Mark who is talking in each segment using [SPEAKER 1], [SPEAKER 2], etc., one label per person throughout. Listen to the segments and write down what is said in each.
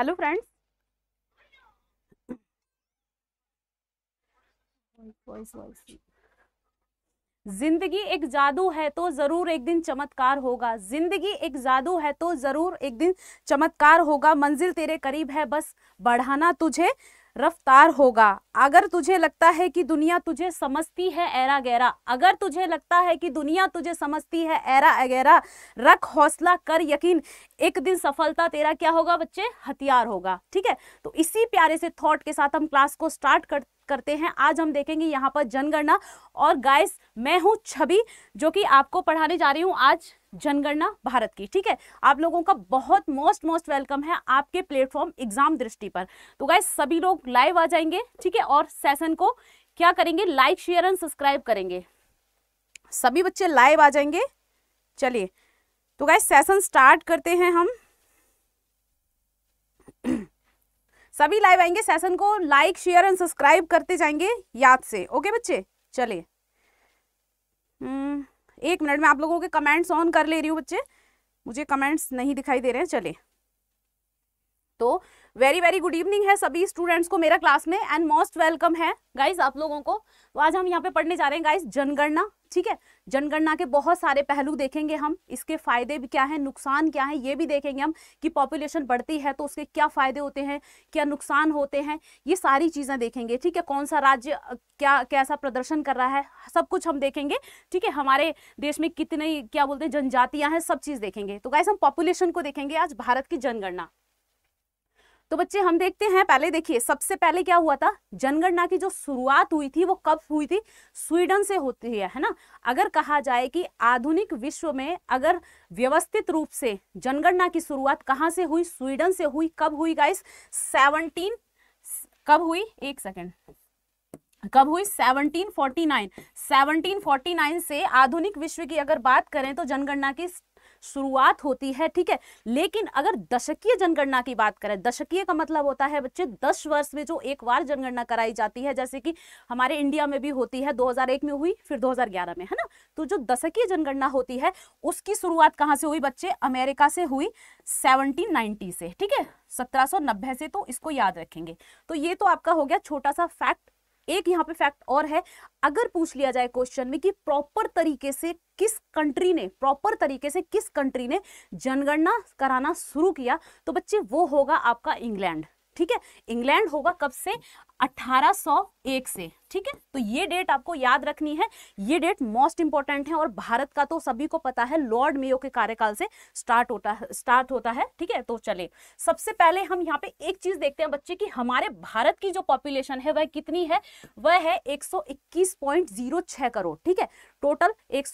[SPEAKER 1] hello friends जिंदगी एक जादू है तो जरूर एक दिन चमत्कार होगा जिंदगी एक जादू है तो जरूर एक दिन चमत्कार होगा मंजिल तेरे करीब है बस बढ़ाना तुझे रफ्तार होगा अगर तुझे लगता है कि दुनिया तुझे समझती है एरा गहरा अगर तुझे लगता है कि दुनिया तुझे समझती है एरा गहरा रख हौसला कर यकीन एक दिन सफलता तेरा क्या होगा बच्चे हथियार होगा ठीक है तो इसी प्यारे से थॉट के साथ हम क्लास को स्टार्ट कर करते हैं आज हम देखेंगे यहाँ पर जनगणना और गाइस मैं हूँ छवि जो कि आपको पढ़ाने जा रही हूँ आज जनगणना भारत की ठीक है आप लोगों का बहुत मोस्ट मोस्ट वेलकम है आपके प्लेटफॉर्म एग्जाम दृष्टि पर तो गाय सभी लोग लाइव आ जाएंगे ठीक है और सेशन को क्या करेंगे लाइक शेयर एंड सब्सक्राइब करेंगे सभी बच्चे लाइव आ जाएंगे चलिए तो गाय सेशन स्टार्ट करते हैं हम सभी लाइव आएंगे सेशन को लाइक शेयर एंड सब्सक्राइब करते जाएंगे याद से ओके बच्चे चलिए हम्म एक मिनट में आप लोगों के कमेंट्स ऑन कर ले रही हूँ बच्चे मुझे कमेंट्स नहीं दिखाई दे रहे हैं चले तो वेरी वेरी गुड इवनिंग है सभी स्टूडेंट्स को मेरा क्लास में एंड मोस्ट वेलकम है गाइज आप लोगों को तो आज हम यहाँ पे पढ़ने जा रहे हैं गाइज जनगणना ठीक है जनगणना के बहुत सारे पहलू देखेंगे हम इसके फायदे भी क्या हैं नुकसान क्या है ये भी देखेंगे हम कि पॉपुलेशन बढ़ती है तो उसके क्या फायदे होते हैं क्या नुकसान होते हैं ये सारी चीज़ें देखेंगे ठीक है कौन सा राज्य क्या कैसा प्रदर्शन कर रहा है सब कुछ हम देखेंगे ठीक है हमारे देश में कितने क्या बोलते हैं जनजातियां हैं सब चीज़ देखेंगे तो गाइस हम पॉपुलेशन को देखेंगे आज भारत की जनगणना तो बच्चे हम देखते हैं पहले देखिए सबसे पहले क्या हुआ था जनगणना की जो शुरुआत हुई थी वो कब हुई थी स्वीडन से होती है है ना अगर कहा जाए कि आधुनिक विश्व में अगर व्यवस्थित रूप से जनगणना की शुरुआत कहाँ से हुई स्वीडन से हुई कब हुई गाइस सेवनटीन कब हुई एक सेकेंड कब हुई 1749 1749 से आधुनिक विश्व की अगर बात करें तो जनगणना की शुरुआत होती है ठीक है लेकिन अगर दशकीय जनगणना की बात करें दशकीय का मतलब होता है बच्चे दस वर्ष में जो एक बार जनगणना कराई जाती है जैसे कि हमारे इंडिया में भी होती है 2001 में हुई फिर 2011 में है ना तो जो दशकीय जनगणना होती है उसकी शुरुआत कहाँ से हुई बच्चे अमेरिका से हुई सेवनटीन से ठीक है सत्रह से तो इसको याद रखेंगे तो ये तो आपका हो गया छोटा सा फैक्ट एक यहाँ पे फैक्ट और है अगर पूछ लिया जाए क्वेश्चन में कि प्रॉपर तरीके से किस कंट्री ने प्रॉपर तरीके से किस कंट्री ने जनगणना कराना शुरू किया तो बच्चे वो होगा आपका इंग्लैंड ठीक है इंग्लैंड होगा कब से 1801 से ठीक है तो ये डेट आपको याद रखनी है ये डेट मोस्ट इंपॉर्टेंट है और भारत का तो सभी को पता है लॉर्ड मेयो के कार्यकाल से स्टार्ट होता है स्टार्ट होता है ठीक है तो चले सबसे पहले हम यहाँ पे एक चीज देखते हैं बच्चे कि हमारे भारत की जो पॉपुलेशन है वह कितनी है वह है एक करोड़ ठीक है टोटल एक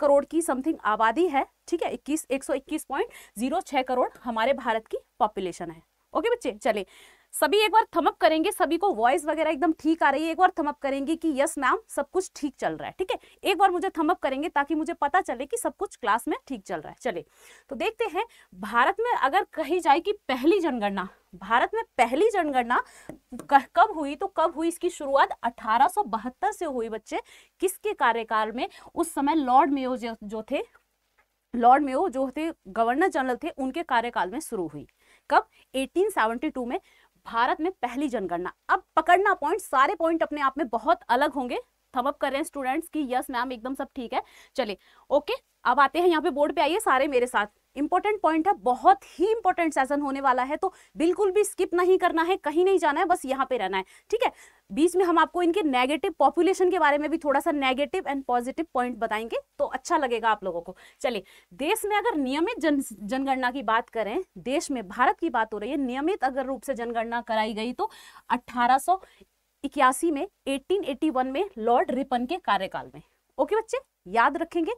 [SPEAKER 1] करोड़ की समथिंग आबादी है ठीक है इक्कीस एक करोड़ हमारे भारत की पॉपुलेशन है ओके बच्चे चले सभी एक बार थमअप करेंगे सभी को वॉइस वगैरह एकदम ठीक आ रही है एक बार थमअप करेंगे कि यस मैम सब कुछ ठीक चल रहा है ठीक है एक बार मुझे थमअप करेंगे ताकि मुझे पता चले कि सब कुछ क्लास में ठीक चल रहा है चले तो देखते हैं भारत में अगर कही जाए कि पहली जनगणना भारत में पहली जनगणना कब हुई तो कब हुई इसकी शुरुआत 1872 से हुई बच्चे किसके कार्यकाल में उस समय लॉर्ड मेयो जो थे लॉर्ड मेयो जो थे गवर्नर जनरल थे उनके कार्यकाल में शुरू हुई कब 1872 में भारत में पहली जनगणना अब पकड़ना पॉइंट सारे पॉइंट अपने आप में बहुत अलग होंगे थम अप कर रहे हैं स्टूडेंट्स की यस मैम एकदम सब ठीक है चलिए ओके अब आते हैं यहाँ पे बोर्ड पे आइए सारे मेरे साथ इंपॉर्टेंट पॉइंट है बहुत ही इंपॉर्टेंट सेशन होने वाला है तो बिल्कुल भी स्किप नहीं करना है कहीं नहीं जाना है बस यहाँ पे रहना है ठीक है बीच में हम आपको इनके नेगेटिव पॉपुलेशन के बारे में भी थोड़ा सा नेगेटिव एंड पॉजिटिव पॉइंट बताएंगे तो अच्छा लगेगा आप लोगों को चलिए देश में अगर नियमित जन जनगणना की बात करें देश में भारत की बात हो रही है नियमित अगर रूप से जनगणना कराई गई तो अट्ठारह में एटीन में लॉर्ड रिपन के कार्यकाल में ओके बच्चे याद रखेंगे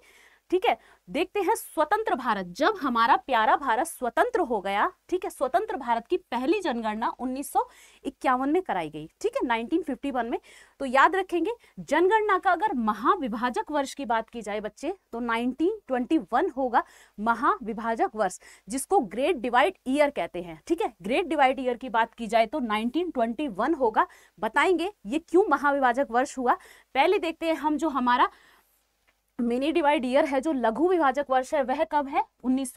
[SPEAKER 1] ठीक है देखते हैं स्वतंत्र भारत जब हमारा प्यारा भारत स्वतंत्र हो गया ठीक है स्वतंत्र भारत की पहली जनगणना 1951 में कराई गई ठीक है 1951 में तो याद रखेंगे जनगणना का अगर महाविभाजक वर्ष की बात की जाए बच्चे तो 1921 होगा महाविभाजक वर्ष जिसको ग्रेट डिवाइड ईयर कहते हैं ठीक है ग्रेट डिवाइड ईयर की बात की जाए तो नाइनटीन होगा बताएंगे ये क्यों महाविभाजक वर्ष हुआ पहले देखते हैं हम जो हमारा मिनी डिवाइड ईयर है जो लघु विभाजक वर्ष है वह कब है उन्नीस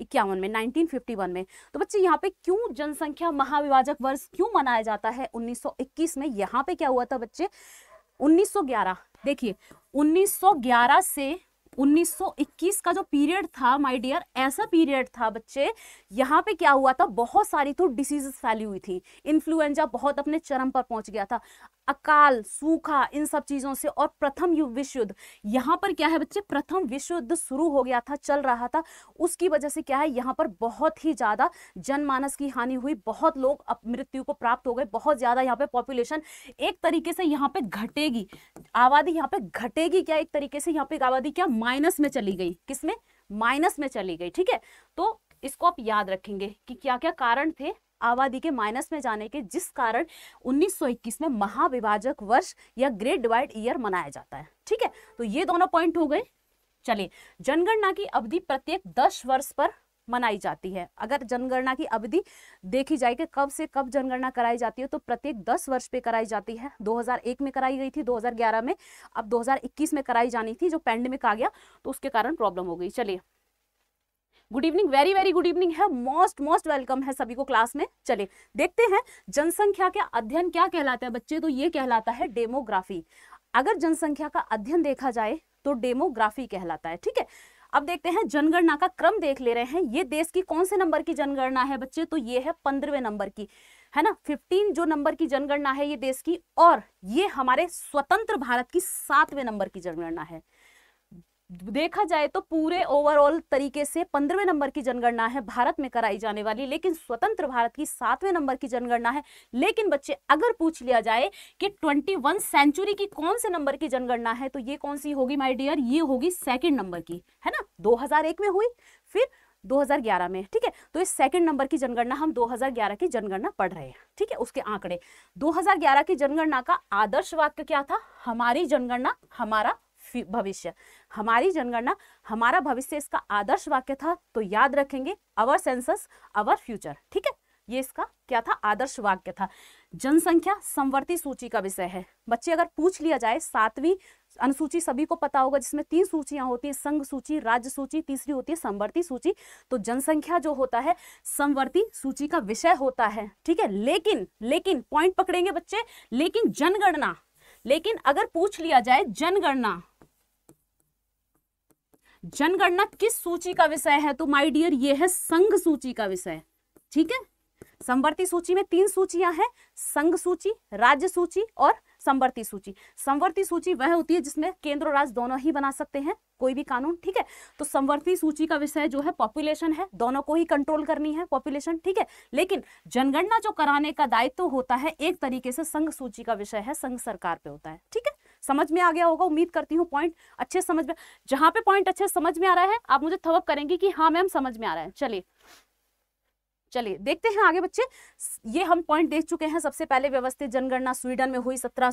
[SPEAKER 1] इक्यावन में 1951 में तो बच्चे यहाँ पे क्यों जनसंख्या महाविभाजक वर्ष क्यों मनाया जाता है 1921 में यहाँ पे क्या हुआ था बच्चे 1911 देखिए 1911 से 1921 का जो पीरियड था माय डियर ऐसा पीरियड था बच्चे यहाँ पे क्या हुआ था बहुत सारी तो डिसीजेस फैली हुई थी इन्फ्लुएंजा बहुत अपने चरम पर पहुंच गया था अकाल सूखा इन सब चीज़ों से और प्रथम विश्व युद्ध यहाँ पर क्या है बच्चे प्रथम विश्व युद्ध शुरू हो गया था चल रहा था उसकी वजह से क्या है यहाँ पर बहुत ही ज़्यादा जनमानस की हानि हुई बहुत लोग मृत्यु को प्राप्त हो गए बहुत ज़्यादा यहाँ पे पॉपुलेशन एक तरीके से यहाँ पे घटेगी आबादी यहाँ पे घटेगी क्या एक तरीके से यहाँ पे आबादी क्या माइनस में चली गई किसमें माइनस में चली गई ठीक है तो इसको आप याद रखेंगे कि क्या क्या कारण थे आबादी के माइनस में जाने के जिस कारण 1921 में महाविभाजक वर्ष या ग्रेट डिवाइड ईयर मनाया जाता है ठीक है तो ये दोनों पॉइंट हो गए चलिए जनगणना की अवधि प्रत्येक दस वर्ष पर मनाई जाती है अगर जनगणना की अवधि देखी जाए कि कब से कब जनगणना कराई जाती है तो प्रत्येक 10 वर्ष पे कराई जाती है 2001 में कराई गई थी 2011 में अब 2021 में कराई जानी थी जो पेंडेमिक आ गया तो उसके कारण प्रॉब्लम हो गई चलिए good evening very very good evening है मोस्ट मोस्ट वेलकम है सभी को क्लास में चले देखते हैं जनसंख्या का अध्ययन क्या कहलाता है बच्चे तो ये कहलाता है डेमोग्राफी अगर जनसंख्या का अध्ययन देखा जाए तो डेमोग्राफी कहलाता है ठीक है अब देखते हैं जनगणना का क्रम देख ले रहे हैं ये देश की कौन से नंबर की जनगणना है बच्चे तो ये है पंद्रहवें नंबर की है ना फिफ्टीन जो नंबर की जनगणना है ये देश की और ये हमारे स्वतंत्र भारत की सातवें नंबर की जनगणना है देखा जाए तो पूरे ओवरऑल तरीके से पंद्रहवें नंबर की जनगणना है भारत में कराई जाने वाली लेकिन स्वतंत्र भारत की सातवें नंबर की जनगणना है लेकिन बच्चे अगर पूछ लिया जाए कि ट्वेंटी वन सेंचुरी की कौन से नंबर की जनगणना है तो ये कौन सी होगी माई डियर ये होगी सेकेंड नंबर की है ना 2001 में हुई फिर 2011 में ठीक है तो इस सेकंड नंबर की जनगणना हम 2011 की जनगणना पढ़ रहे हैं ठीक है उसके आंकड़े 2011 की जनगणना का आदर्श वाक्य क्या था हमारी जनगणना हमारा भविष्य हमारी जनगणना हमारा भविष्य इसका आदर्श वाक्य था तो याद रखेंगे अवर सेंसस अवर फ्यूचर ठीक है ये इसका क्या था आदर्श वाक्य था जनसंख्या संवर्ती सूची का विषय है बच्चे अगर पूछ लिया जाए सातवीं अनुसूची सभी को पता होगा जिसमें तीन सूचियां होती है संघ सूची राज्य सूची तीसरी होती है संवर्ती सूची तो जनसंख्या जो होता है संवर्ती सूची का विषय होता है ठीक है लेकिन लेकिन पॉइंट पकड़ेंगे बच्चे लेकिन जनगणना लेकिन अगर पूछ लिया जाए जनगणना जनगणना किस सूची का विषय है तो माय डियर ये है संघ सूची का विषय ठीक है संवर्ती सूची में तीन सूचियां हैं संघ सूची राज्य सूची और संवर्ती सूची संवर्ती सूची वह होती है जिसमें केंद्र और राज्य दोनों ही बना सकते हैं कोई भी कानून ठीक है तो संवर्ती सूची का विषय जो है पॉपुलेशन है दोनों को ही कंट्रोल करनी है पॉपुलेशन ठीक है लेकिन जनगणना जो कराने का दायित्व तो होता है एक तरीके से संघ सूची का विषय है संघ सरकार पे होता है ठीक है समझ में आ गया होगा उम्मीद करती हूँ पॉइंट अच्छे समझ में जहां पे पॉइंट अच्छे समझ में आ रहा है आप मुझे थवक करेंगे कि हाँ मैम समझ में आ रहा है चलिए चलिए देखते हैं आगे बच्चे ये हम पॉइंट देख चुके हैं सबसे पहले व्यवस्थित जनगणना स्वीडन में हुई सत्रह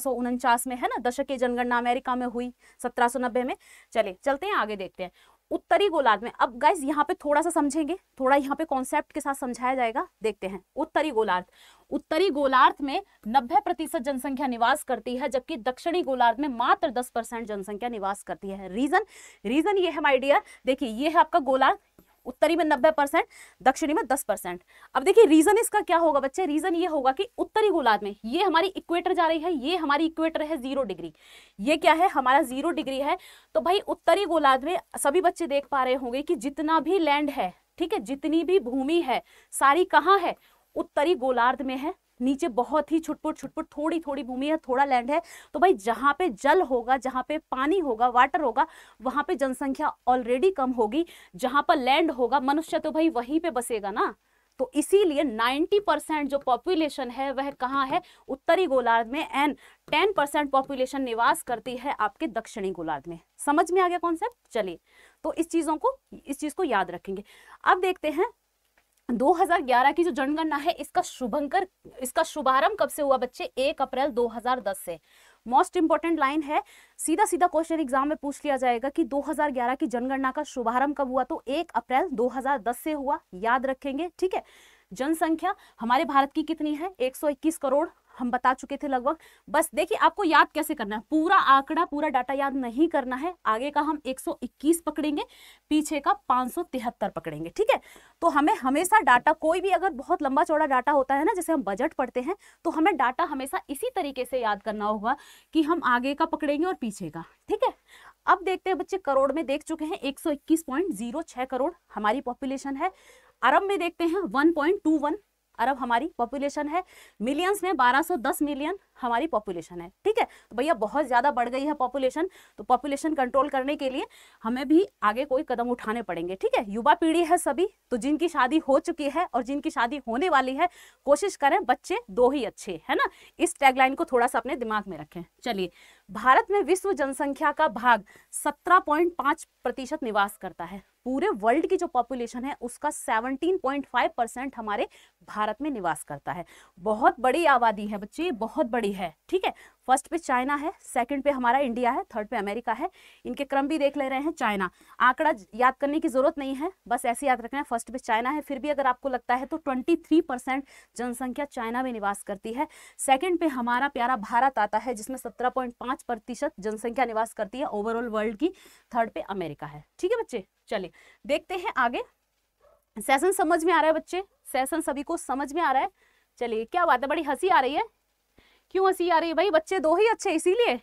[SPEAKER 1] में है ना दशक की जनगणना अमेरिका में हुई सत्रह में चले चलते हैं आगे देखते हैं उत्तरी गोलार्ध में अब गाइज यहाँ पे थोड़ा सा समझेंगे थोड़ा यहाँ पे कॉन्सेप्ट के साथ समझाया जाएगा देखते हैं उत्तरी गोलार्ध उत्तरी गोलार्ध में 90 प्रतिशत जनसंख्या निवास करती है जबकि दक्षिणी गोलार्ध में मात्र 10 परसेंट जनसंख्या निवास करती है रीजन रीजन ये है माय डियर देखिए ये है आपका गोलार्ध उत्तरी में नब्बे परसेंट दक्षिणी में दस परसेंट अब देखिए रीजन इसका क्या होगा बच्चे रीजन ये होगा कि उत्तरी गोलार्ध में ये हमारी इक्वेटर जा रही है ये हमारी इक्वेटर है जीरो डिग्री ये क्या है हमारा जीरो डिग्री है तो भाई उत्तरी गोलार्ध में सभी बच्चे देख पा रहे होंगे कि जितना भी लैंड है ठीक है जितनी भी भूमि है सारी कहाँ है उत्तरी गोलार्ध में है नीचे बहुत ही छुटपुट छुटपुट थोड़ी थोड़ी भूमि है थोड़ा लैंड है तो भाई जहाँ पे जल होगा जहाँ पे पानी होगा वाटर होगा वहाँ पे जनसंख्या ऑलरेडी कम होगी जहाँ पर लैंड होगा मनुष्य तो भाई वहीं पे बसेगा ना तो इसीलिए 90 परसेंट जो पॉपुलेशन है वह कहाँ है उत्तरी गोलार्ध में एंड 10 परसेंट पॉपुलेशन निवास करती है आपके दक्षिणी गोलार्ध में समझ में आ गया कॉन्सेप्ट चलिए तो इस चीज़ों को इस चीज़ को याद रखेंगे अब देखते हैं 2011 की जो जनगणना है इसका शुभंकर इसका शुभारंभ कब से हुआ बच्चे 1 अप्रैल 2010 से मोस्ट इंपॉर्टेंट लाइन है सीधा सीधा क्वेश्चन एग्जाम में पूछ लिया जाएगा कि 2011 की जनगणना का शुभारंभ कब हुआ तो 1 अप्रैल 2010 से हुआ याद रखेंगे ठीक है जनसंख्या हमारे भारत की कितनी है 121 करोड़ हम बता चुके थे लगभग बस देखिए आपको याद कैसे करना है पूरा आंकड़ा पूरा डाटा याद नहीं करना है आगे का हम 121 पकड़ेंगे पीछे का 573 पकड़ेंगे ठीक है तो हमें हमेशा डाटा कोई भी अगर बहुत लंबा चौड़ा डाटा होता है ना जैसे हम बजट पढ़ते हैं तो हमें डाटा हमेशा इसी तरीके से याद करना होगा कि हम आगे का पकड़ेंगे और पीछे का ठीक है अब देखते हैं बच्चे करोड़ में देख चुके हैं एक करोड़ हमारी पॉपुलेशन है अरब में देखते हैं अरब हमारी पॉपुलेशन है मिलियंस में 1210 मिलियन हमारी पॉपुलेशन है ठीक है तो भैया बहुत ज़्यादा बढ़ गई है पॉपुलेशन तो पॉपुलेशन कंट्रोल करने के लिए हमें भी आगे कोई कदम उठाने पड़ेंगे ठीक है युवा पीढ़ी है सभी तो जिनकी शादी हो चुकी है और जिनकी शादी होने वाली है कोशिश करें बच्चे दो ही अच्छे है ना इस टैगलाइन को थोड़ा सा अपने दिमाग में रखें चलिए भारत में विश्व जनसंख्या का भाग सत्रह निवास करता है पूरे वर्ल्ड की जो पॉपुलेशन है उसका 17.5 परसेंट हमारे भारत में निवास करता है बहुत बड़ी आबादी है बच्चे बहुत बड़ी है ठीक है फर्स्ट पे चाइना है सेकंड पे हमारा इंडिया है थर्ड पे अमेरिका है इनके क्रम भी देख ले रहे हैं चाइना आंकड़ा याद करने की जरूरत नहीं है बस ऐसे याद रखना है फर्स्ट पे चाइना है फिर भी अगर आपको लगता है तो 23 जनसंख्या चाइना में निवास करती है सेकंड पे हमारा प्यारा भारत आता है जिसमें सत्रह जनसंख्या निवास करती है ओवरऑल वर्ल्ड की थर्ड पे अमेरिका है ठीक है बच्चे चलिए देखते हैं आगे सेशन समझ में आ रहा है बच्चे सेशन सभी को समझ में आ रहा है चलिए क्या बात है बड़ी हंसी आ रही है क्यों हंसी आ रही है भाई बच्चे दो ही अच्छे इसीलिए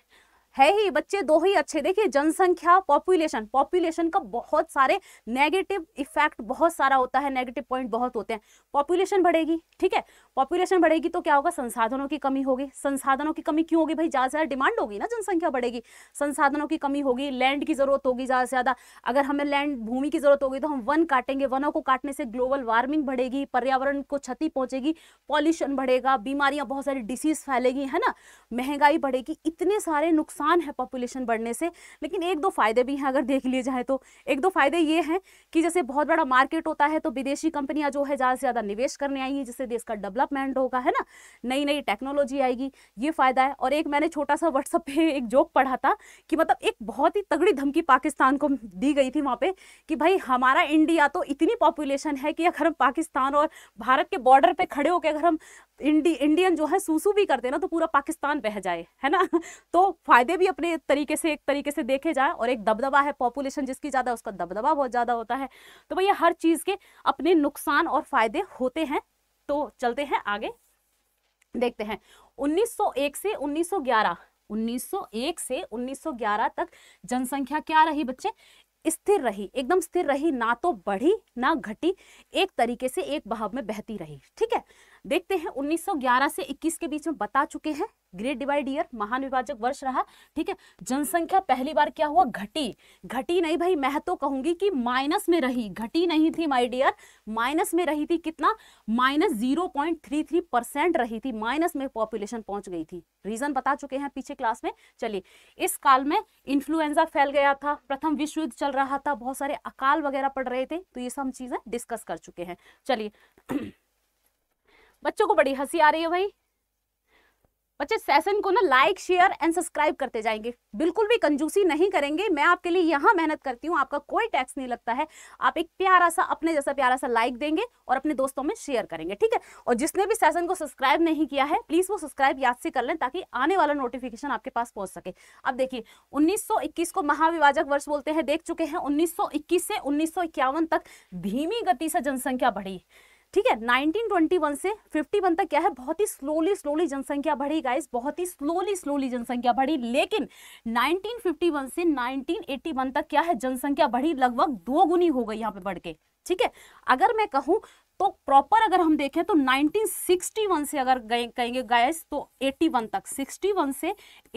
[SPEAKER 1] है ही बच्चे दो ही अच्छे देखिए जनसंख्या पॉपुलेशन पॉपुलेशन का बहुत सारे नेगेटिव इफेक्ट बहुत सारा होता है नेगेटिव पॉइंट बहुत होते हैं पॉपुलेशन बढ़ेगी ठीक है पॉपुलेशन बढ़ेगी तो क्या होगा संसाधनों की कमी होगी संसाधनों की कमी क्यों होगी भाई ज़्यादा से ज़्यादा डिमांड होगी ना जनसंख्या बढ़ेगी संसाधनों की कमी होगी लैंड की ज़रूरत होगी ज़्यादा से ज़्यादा अगर हमें लैंड भूमि की ज़रूरत होगी तो हम वन काटेंगे वनों को काटने से ग्लोबल वार्मिंग बढ़ेगी पर्यावरण को क्षति पहुंचेगी पॉल्यूशन बढ़ेगा बीमारियां बहुत सारी डिसीज फैलेगी है ना महंगाई बढ़ेगी इतने सारे नुकसान नुकसान है पॉपुलेशन बढ़ने से लेकिन एक दो फ़ायदे भी हैं अगर देख लिए जाए तो एक दो फ़ायदे ये हैं कि जैसे बहुत बड़ा मार्केट होता है तो विदेशी कंपनियाँ जो है ज़्यादा से ज़्यादा निवेश करने आई हैं जिससे देश का डेवलपमेंट होगा है ना नई नई टेक्नोलॉजी आएगी ये फ़ायदा है और एक मैंने छोटा सा व्हाट्सअप पर एक जोक पढ़ा था कि मतलब एक बहुत ही तगड़ी धमकी पाकिस्तान को दी गई थी वहाँ पर कि भाई हमारा इंडिया तो इतनी पॉपुलेशन है कि अगर हम पाकिस्तान और भारत के बॉर्डर पर खड़े होकर अगर हम इंडी इंडियन जो है सूसू भी करते ना तो पूरा पाकिस्तान बह जाए है ना तो फायदे भी अपने तरीके से एक तरीके से देखे जाए और एक दबदबा है पॉपुलेशन जिसकी ज़्यादा उसका दबदबा बहुत ज़्यादा होता है तो भैया हर चीज़ के अपने नुकसान और फायदे होते हैं तो चलते हैं आगे देखते हैं 1901 से 1911 1901 से 1911 तक जनसंख्या क्या रही बच्चे स्थिर रही एकदम स्थिर रही ना तो बढ़ी ना घटी एक तरीके से एक बहाव में बहती रही ठीक है देखते हैं 1911 से 21 के बीच में बता चुके हैं ग्रेट डिवाइड ईयर महान विभाजक वर्ष रहा ठीक है जनसंख्या पहली बार क्या हुआ घटी घटी नहीं भाई मैं तो कहूंगी कि माइनस में रही घटी नहीं थी माय डियर माइनस में रही थी कितना minus zero point three three percent रही थी माइनस में पॉपुलेशन पहुंच गई थी रीजन बता चुके हैं पीछे क्लास में चलिए इस काल में इन्फ्लुएंजा फैल गया था प्रथम विश्व युद्ध चल रहा था बहुत सारे अकाल वगैरह पड़ रहे थे तो ये सब हम चीजें डिस्कस कर चुके हैं चलिए बच्चों को बड़ी हंसी आ रही है भाई बच्चे सेशन को ना लाइक शेयर एंड सब्सक्राइब करते जाएंगे बिल्कुल भी कंजूसी नहीं करेंगे मैं आपके लिए यहाँ मेहनत करती हूँ आपका कोई टैक्स नहीं लगता है आप एक प्यारा सा अपने जैसा प्यारा सा लाइक देंगे और अपने दोस्तों में शेयर करेंगे ठीक है और जिसने भी सेशन को सब्सक्राइब नहीं किया है प्लीज़ वो सब्सक्राइब याद से कर लें ताकि आने वाला नोटिफिकेशन आपके पास पहुंच सके अब देखिए उन्नीस को महाविभाजक वर्ष बोलते हैं देख चुके हैं उन्नीस से उन्नीस तक धीमी गति से जनसंख्या बढ़ी ठीक है 1921 से 51 तक क्या है बहुत ही स्लोली स्लोली जनसंख्या बढ़ी गाइस बहुत ही स्लोली स्लोली जनसंख्या बढ़ी लेकिन 1951 से 1981 तक क्या है जनसंख्या बढ़ी लगभग दो गुनी हो गई यहाँ पे बढ़ के ठीक है अगर मैं कहूँ तो प्रॉपर अगर हम देखें तो 1961 से अगर कहेंगे गैस तो 81 तक 61 से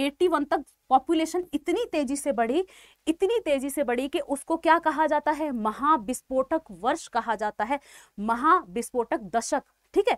[SPEAKER 1] 81 तक पॉपुलेशन इतनी तेजी से बढ़ी इतनी तेजी से बढ़ी कि उसको क्या कहा जाता है महाविस्फोटक वर्ष कहा जाता है महाविस्फोटक दशक ठीक है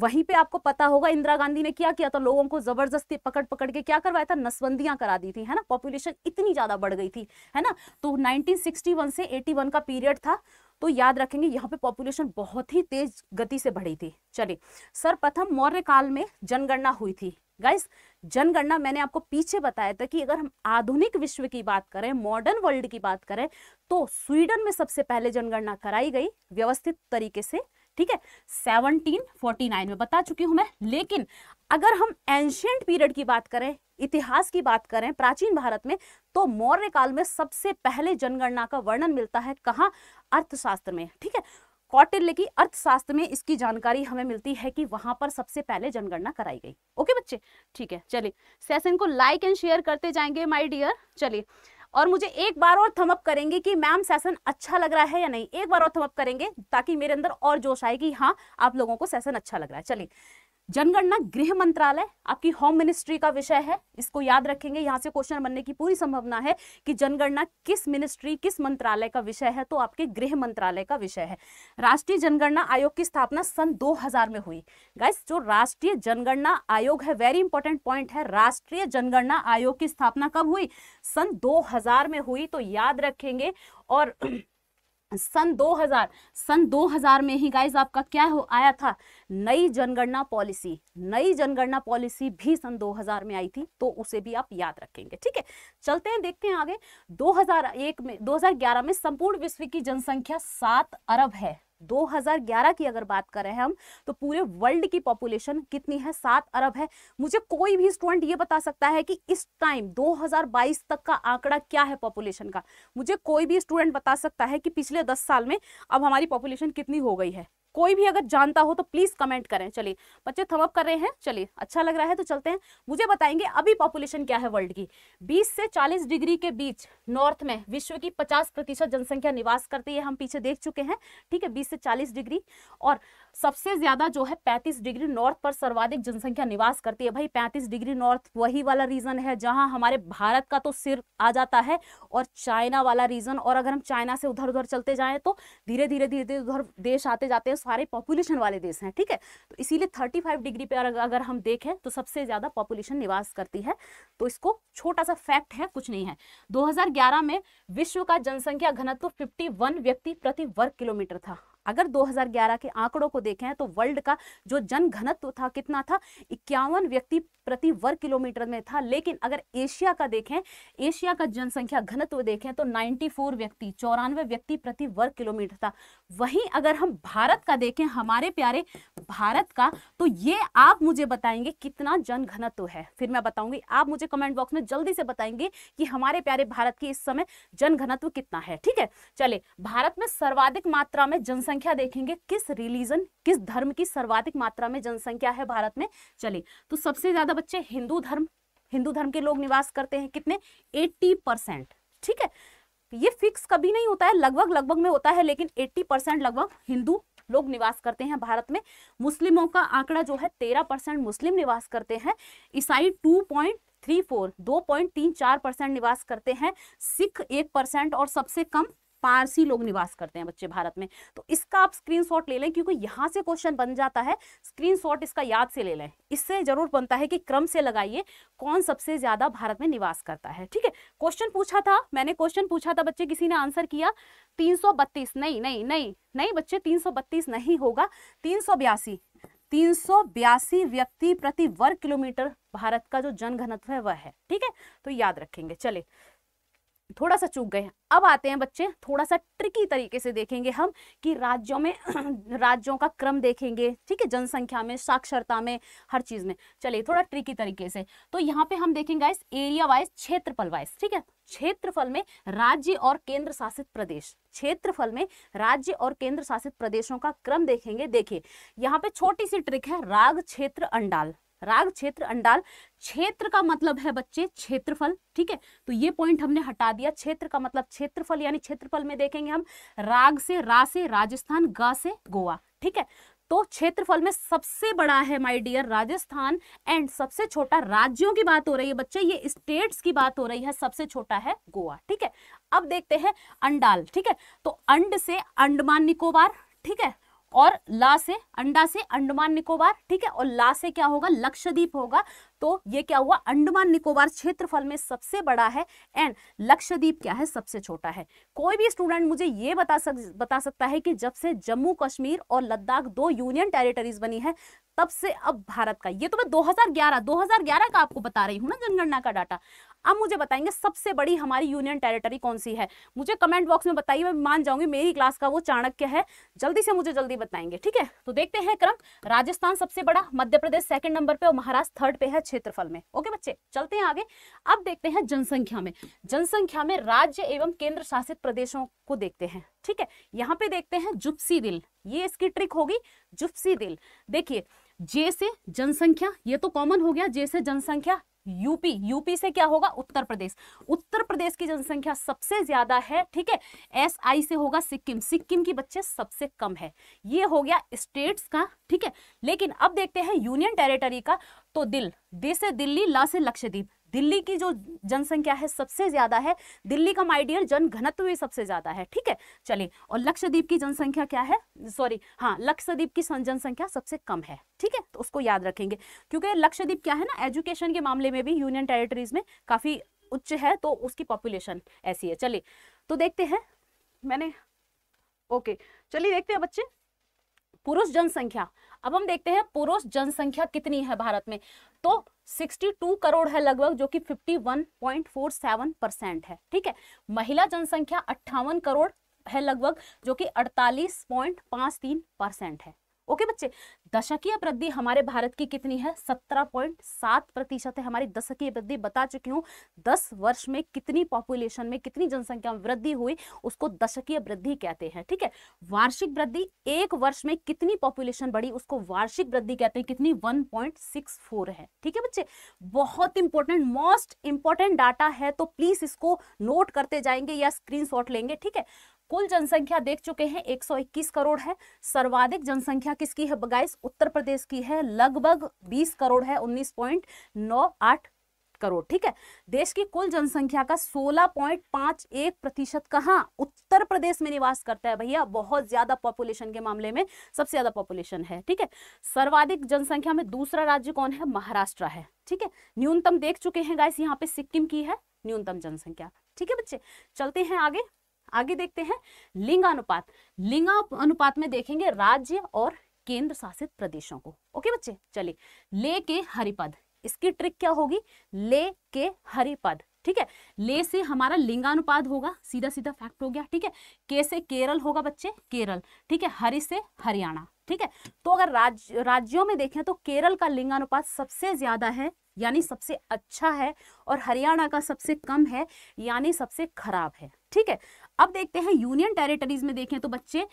[SPEAKER 1] वहीं पे आपको पता होगा इंदिरा गांधी ने क्या किया था लोगों को जबरदस्ती पकड़ पकड़ के क्या करवाया था नसबंदियां करा दी थी है ना पॉपुलेशन इतनी ज्यादा बढ़ गई थी है ना तो 1961 से 81 का पीरियड था तो याद रखेंगे यहाँ पे पॉपुलेशन बहुत ही तेज गति से बढ़ी थी चलिए सर्वप्रथम मौर्य काल में जनगणना हुई थी गाइस जनगणना मैंने आपको पीछे बताया था कि अगर हम आधुनिक विश्व की बात करें मॉडर्न वर्ल्ड की बात करें तो स्वीडन में सबसे पहले जनगणना कराई गई व्यवस्थित तरीके से ठीक है 1749 में बता चुकी हूं मैं लेकिन अगर हम एंशियंट पीरियड की बात करें इतिहास की बात करें प्राचीन भारत में तो मौर्य काल में सबसे पहले जनगणना का वर्णन मिलता है कहाँ अर्थशास्त्र में ठीक है कौटिल्य की अर्थशास्त्र में इसकी जानकारी हमें मिलती है कि वहां पर सबसे पहले जनगणना कराई गई ओके बच्चे ठीक है चलिए सेशन को लाइक एंड शेयर करते जाएंगे माय डियर चलिए और मुझे एक बार और थमअप करेंगे कि मैम सेशन अच्छा लग रहा है या नहीं एक बार और थमअप करेंगे ताकि मेरे अंदर और जोश आए कि हाँ आप लोगों को सेशन अच्छा लग रहा है चलिए जनगणना गृह मंत्रालय आपकी होम मिनिस्ट्री का विषय है इसको याद रखेंगे यहाँ से क्वेश्चन बनने की पूरी संभावना है कि जनगणना किस मिनिस्ट्री किस मंत्रालय का विषय है तो आपके गृह मंत्रालय का विषय है राष्ट्रीय जनगणना आयोग की स्थापना सन 2000 में हुई गाइस जो राष्ट्रीय जनगणना आयोग है वेरी इंपॉर्टेंट पॉइंट है राष्ट्रीय जनगणना आयोग की स्थापना कब हुई सन दो में हुई तो याद रखेंगे और सन 2000 सन 2000 में ही गाइज आपका क्या हो आया था नई जनगणना पॉलिसी नई जनगणना पॉलिसी भी सन 2000 में आई थी तो उसे भी आप याद रखेंगे ठीक है चलते हैं देखते हैं आगे 2001 में 2011 में संपूर्ण विश्व की जनसंख्या सात अरब है 2011 की अगर बात कर रहे हैं हम तो पूरे वर्ल्ड की पॉपुलेशन कितनी है सात अरब है मुझे कोई भी स्टूडेंट ये बता सकता है कि इस टाइम 2022 तक का आंकड़ा क्या है पॉपुलेशन का मुझे कोई भी स्टूडेंट बता सकता है कि पिछले दस साल में अब हमारी पॉपुलेशन कितनी हो गई है कोई भी अगर जानता हो तो प्लीज कमेंट करें चलिए बच्चे थम अप कर रहे हैं चलिए अच्छा लग रहा है तो चलते हैं मुझे बताएंगे अभी पॉपुलेशन क्या है वर्ल्ड की 20 से 40 डिग्री के बीच नॉर्थ में विश्व की 50 प्रतिशत जनसंख्या निवास करती है हम पीछे देख चुके हैं ठीक है 20 से 40 डिग्री और सबसे ज्यादा जो है 35 डिग्री नॉर्थ पर सर्वाधिक जनसंख्या निवास करती है भाई 35 डिग्री नॉर्थ वही वाला रीजन है जहां हमारे भारत का तो सिर आ जाता है और चाइना वाला रीजन और अगर हम चाइना से उधर उधर चलते जाए तो धीरे धीरे धीरे धीरे उधर देश आते जाते हैं सारे पॉपुलेशन वाले देश हैं ठीक है तो इसीलिए थर्टी डिग्री पर अगर हम देखें तो सबसे ज्यादा पॉपुलेशन निवास करती है तो इसको छोटा सा फैक्ट है कुछ नहीं है दो में विश्व का जनसंख्या घनत्व फिफ्टी व्यक्ति प्रति वर्ग किलोमीटर था अगर 2011 के आंकड़ों को देखें तो वर्ल्ड का जो जन घनत्व था कितना था इक्यावन व्यक्ति प्रति वर्ग किलोमीटर में था लेकिन अगर एशिया का देखें एशिया का जनसंख्या घनत्व देखें तो 94 व्यक्ति चौरानवे व्यक्ति प्रति वर्ग किलोमीटर था वहीं अगर हम भारत का देखें हमारे प्यारे भारत का तो ये आप मुझे बताएंगे कितना जन घनत्व है फिर मैं बताऊंगी आप मुझे कमेंट बॉक्स में जल्दी से बताएंगे कि हमारे प्यारे भारत की इस समय जन घनत्व कितना है ठीक है चले भारत में सर्वाधिक मात्रा में जनसंख्या जनसंख्या देखेंगे किस रिलीजन किस धर्म की सर्वाधिक मात्रा में जनसंख्या है भारत में चलिए तो सबसे ज्यादा बच्चे हिंदू धर्म हिंदू धर्म के लोग निवास करते हैं कितने 80 परसेंट ठीक है ये फिक्स कभी नहीं होता है लगभग लगभग में होता है लेकिन 80 परसेंट लगभग हिंदू लोग निवास करते हैं भारत में मुस्लिमों का आंकड़ा जो है तेरह परसेंट मुस्लिम निवास करते हैं ईसाई टू पॉइंट थ्री फोर दो पॉइंट तीन चार परसेंट निवास करते हैं सिख एक परसेंट और सबसे कम पारसी लोग निवास करते हैं बच्चे भारत में तो इसका आप स्क्रीनशॉट ले लें क्योंकि यहाँ से क्वेश्चन बन जाता है स्क्रीनशॉट इसका याद से ले लें इससे जरूर बनता है कि क्रम से लगाइए कौन सबसे ज्यादा भारत में निवास करता है ठीक है क्वेश्चन पूछा था मैंने क्वेश्चन पूछा था बच्चे किसी ने आंसर किया तीन नहीं नहीं नहीं नहीं बच्चे तीन नहीं होगा तीन तीन सौ बयासी व्यक्ति प्रति वर्ग किलोमीटर भारत का जो जनघनत्व है वह है ठीक है तो याद रखेंगे चले थोड़ा सा चूक गए हैं अब आते हैं बच्चे थोड़ा सा ट्रिकी तरीके से देखेंगे हम कि राज्यों में राज्यों का क्रम देखेंगे ठीक है जनसंख्या में साक्षरता में हर चीज़ में चलिए थोड़ा ट्रिकी तरीके से तो यहाँ पे हम देखेंगे इस एरिया वाइज क्षेत्रफल वाइज ठीक है क्षेत्रफल में राज्य और केंद्र शासित प्रदेश क्षेत्रफल में राज्य और केंद्र शासित प्रदेशों का क्रम देखेंगे देखिए यहाँ पे छोटी सी ट्रिक है राग क्षेत्र अंडाल राग क्षेत्र अंडाल क्षेत्र का मतलब है बच्चे क्षेत्रफल ठीक है तो ये पॉइंट हमने हटा दिया क्षेत्र का मतलब क्षेत्रफल यानी क्षेत्रफल में देखेंगे हम राग से रा से राजस्थान गा से गोवा ठीक है तो क्षेत्रफल में सबसे बड़ा है माय डियर राजस्थान एंड सबसे छोटा राज्यों की बात हो रही है बच्चे ये स्टेट्स की बात हो रही है सबसे छोटा है गोवा ठीक है अब देखते हैं अंडाल ठीक है तो अंड से अंडमान निकोबार ठीक है और ला से अंडा से अंडमान निकोबार ठीक है और ला से क्या होगा लक्षद्वीप होगा तो ये क्या हुआ अंडमान निकोबार क्षेत्रफल में सबसे बड़ा है एंड लक्षद्वीप क्या है सबसे छोटा है कोई भी स्टूडेंट मुझे ये बता सक बता सकता है कि जब से जम्मू कश्मीर और लद्दाख दो यूनियन टेरिटरीज बनी है तब से अब भारत का ये तो मैं 2011 2011 का आपको बता रही हूँ ना जनगणना का डाटा अब मुझे बताएंगे सबसे बड़ी हमारी यूनियन टेरिटरी कौन सी है मुझे कमेंट बॉक्स में बताइए मैं मान जाऊंगी मेरी क्लास का वो चाणक्य है जल्दी से मुझे जल्दी बताएंगे ठीक है तो देखते हैं क्रम राजस्थान सबसे बड़ा मध्य प्रदेश सेकंड नंबर पे और महाराष्ट्र थर्ड पे है क्षेत्रफल में ओके बच्चे चलते हैं आगे अब देखते हैं जनसंख्या में जनसंख्या में राज्य एवं केंद्र शासित प्रदेशों को देखते हैं ठीक है यहाँ पे देखते हैं जुप्सी दिल ये इसकी ट्रिक होगी जुप्सी दिल देखिए जे से जनसंख्या ये तो कॉमन हो गया जे से जनसंख्या यूपी यूपी से क्या होगा उत्तर प्रदेश उत्तर प्रदेश की जनसंख्या सबसे ज्यादा है ठीक है एस आई से होगा सिक्किम सिक्किम की बच्चे सबसे कम है ये हो गया स्टेट्स का ठीक है लेकिन अब देखते हैं यूनियन टेरिटरी का तो दिल दि से दिल्ली ला से लक्षद्वीप दिल्ली की जो जनसंख्या है सबसे ज्यादा है दिल्ली का माइडियर जन घनत्व भी सबसे ज्यादा है ठीक है चलिए और लक्षद्वीप की जनसंख्या क्या है सॉरी हाँ लक्षद्वीप की जनसंख्या सबसे कम है ठीक है तो उसको याद रखेंगे क्योंकि लक्षद्वीप क्या है ना एजुकेशन के मामले में भी यूनियन टेरिटरीज में काफी उच्च है तो उसकी पॉपुलेशन ऐसी है चलिए तो देखते हैं मैंने ओके चलिए देखते हैं बच्चे पुरुष जनसंख्या अब हम देखते हैं पुरुष जनसंख्या कितनी है भारत में तो 62 करोड़ है लगभग जो कि 51.47 परसेंट है ठीक है महिला जनसंख्या अट्ठावन करोड़ है लगभग जो कि 48.53 परसेंट है ओके बच्चे दशकीय वृद्धि हमारे भारत की कितनी है सत्रह पॉइंट सात प्रतिशत है हमारी दशकीय वृद्धि बता चुकी हूँ दस वर्ष में कितनी पॉपुलेशन में कितनी जनसंख्या में वृद्धि हुई उसको दशकीय वृद्धि कहते हैं ठीक है वार्षिक वृद्धि एक वर्ष में कितनी पॉपुलेशन बढ़ी उसको वार्षिक वृद्धि कहते हैं कितनी वन है ठीक है बच्चे बहुत इंपॉर्टेंट मोस्ट इंपॉर्टेंट डाटा है तो प्लीज इसको नोट करते जाएंगे या स्क्रीन लेंगे ठीक है कुल जनसंख्या देख चुके हैं 121 करोड़ है सर्वाधिक जनसंख्या किसकी है गाइस उत्तर प्रदेश की है लगभग 20 करोड़ है 19.98 करोड़ ठीक है देश की कुल जनसंख्या का 16.51 प्रतिशत कहाँ उत्तर प्रदेश में निवास करता है भैया बहुत ज्यादा पॉपुलेशन के मामले में सबसे ज्यादा पॉपुलेशन है ठीक है सर्वाधिक जनसंख्या में दूसरा राज्य कौन है महाराष्ट्र है ठीक है न्यूनतम देख चुके हैं गाइस यहाँ पे सिक्किम की है न्यूनतम जनसंख्या ठीक है बच्चे चलते हैं आगे आगे देखते हैं लिंगानुपात लिंगानुपात में देखेंगे राज्य और केंद्र शासित प्रदेशों को ओके बच्चे चलिए ले के हरिपद इसकी ट्रिक क्या होगी ले के हरिपद ठीक है ले से हमारा लिंगानुपात होगा सीधा सीधा फैक्ट हो गया ठीक है के से केरल होगा बच्चे केरल ठीक है हरि से हरियाणा ठीक है तो अगर राज राज्यों में देखें तो केरल का लिंगानुपात सबसे ज्यादा है यानी सबसे अच्छा है और हरियाणा का सबसे कम है यानी सबसे खराब है ठीक है अब देखते हैं यूनियन टेरिटरीज में देखें तो बच्चे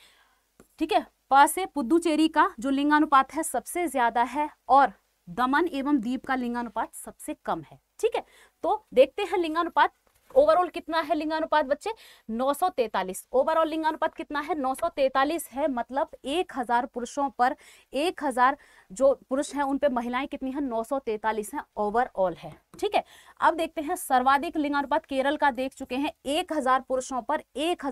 [SPEAKER 1] ठीक है पास है पुदुचेरी का जो लिंगानुपात है सबसे ज्यादा है और दमन एवं द्वीप का लिंगानुपात सबसे कम है ठीक है तो देखते हैं लिंगानुपात ओवरऑल कितना है लिंगानुपात बच्चे 943 ओवरऑल लिंगानुपात कितना है 943 है मतलब 1000 पुरुषों पर 1000 जो पुरुष हैं उन पे महिलाएं कितनी हैं 943 हैं ओवरऑल है ठीक है अब देखते हैं सर्वाधिक लिंगानुपात केरल का देख चुके हैं 1000 पुरुषों पर एक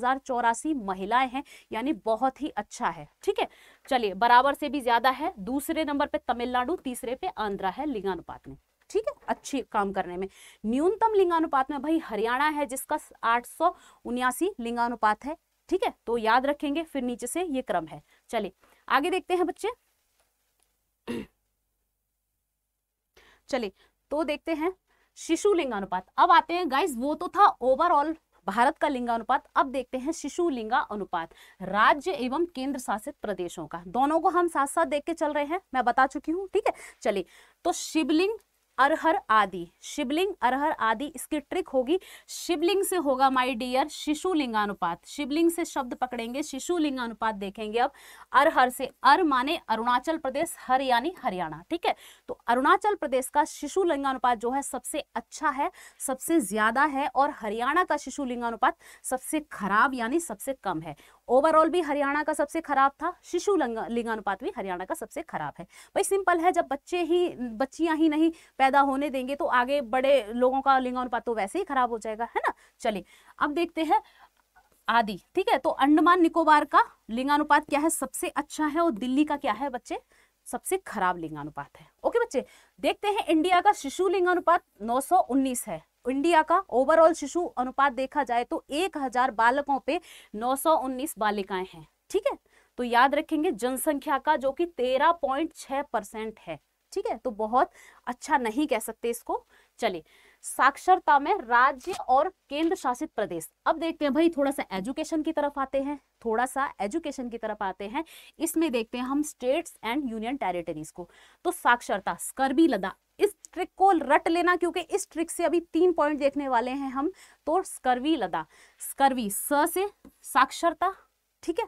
[SPEAKER 1] महिलाएं हैं यानी बहुत ही अच्छा है ठीक है चलिए बराबर से भी ज्यादा है दूसरे नंबर पे तमिलनाडु तीसरे पे आंध्रा है लिंगानुपात में ठीक है अच्छी काम करने में न्यूनतम लिंगानुपात में भाई हरियाणा है जिसका आठ लिंगानुपात है ठीक है तो याद रखेंगे फिर नीचे से ये क्रम है चलिए आगे देखते हैं बच्चे चलिए तो देखते हैं शिशु लिंगानुपात अब आते हैं गाइस वो तो था ओवरऑल भारत का लिंगानुपात अब देखते हैं शिशु लिंगा अनुपात राज्य एवं केंद्र शासित प्रदेशों का दोनों को हम साथ साथ देख के चल रहे हैं मैं बता चुकी हूँ ठीक है चलिए तो शिवलिंग अरहर आदि शिवलिंग अरहर आदि इसकी ट्रिक होगी शिवलिंग से होगा माय डियर शिशु लिंगानुपात शिवलिंग से शब्द पकड़ेंगे शिशु लिंगानुपात देखेंगे अब अरहर से अर माने अरुणाचल प्रदेश हर यानी हरियाणा ठीक है तो अरुणाचल प्रदेश का शिशु लिंगानुपात जो है सबसे अच्छा है सबसे ज्यादा है और हरियाणा का शिशु लिंगानुपात सबसे खराब यानी सबसे कम है ओवरऑल भी हरियाणा का सबसे खराब था शिशु लिंगानुपात भी हरियाणा का सबसे खराब है भाई सिंपल है जब बच्चे ही बच्चियां ही नहीं पैदा होने देंगे तो आगे बड़े लोगों का लिंगानुपात तो वैसे ही खराब हो जाएगा है ना चलिए अब देखते हैं आदि ठीक है तो अंडमान निकोबार का लिंगानुपात क्या है सबसे अच्छा है और दिल्ली का क्या है बच्चे सबसे खराब लिंगानुपात है ओके बच्चे देखते हैं इंडिया का शिशु लिंगानुपात नौ है इंडिया का ओवरऑल शिशु अनुपात देखा जाए तो 1000 बालकों पे 919 बालिकाएं हैं ठीक है तो याद रखेंगे जनसंख्या का जो कि 13.6 परसेंट है ठीक है तो बहुत अच्छा नहीं कह सकते इसको चलिए साक्षरता में राज्य और केंद्र शासित प्रदेश अब देखते हैं भाई थोड़ा सा एजुकेशन की तरफ आते हैं थोड़ा सा एजुकेशन की तरफ आते हैं इसमें देखते हैं हम स्टेट्स एंड यूनियन टेरिटरीज को तो साक्षरता स्कर्बी लदा इस ट्रिक को रट लेना क्योंकि इस ट्रिक से अभी तीन पॉइंट देखने वाले हैं हम तो स्कर्वी लदा स्कर्वी स से साक्षरता ठीक है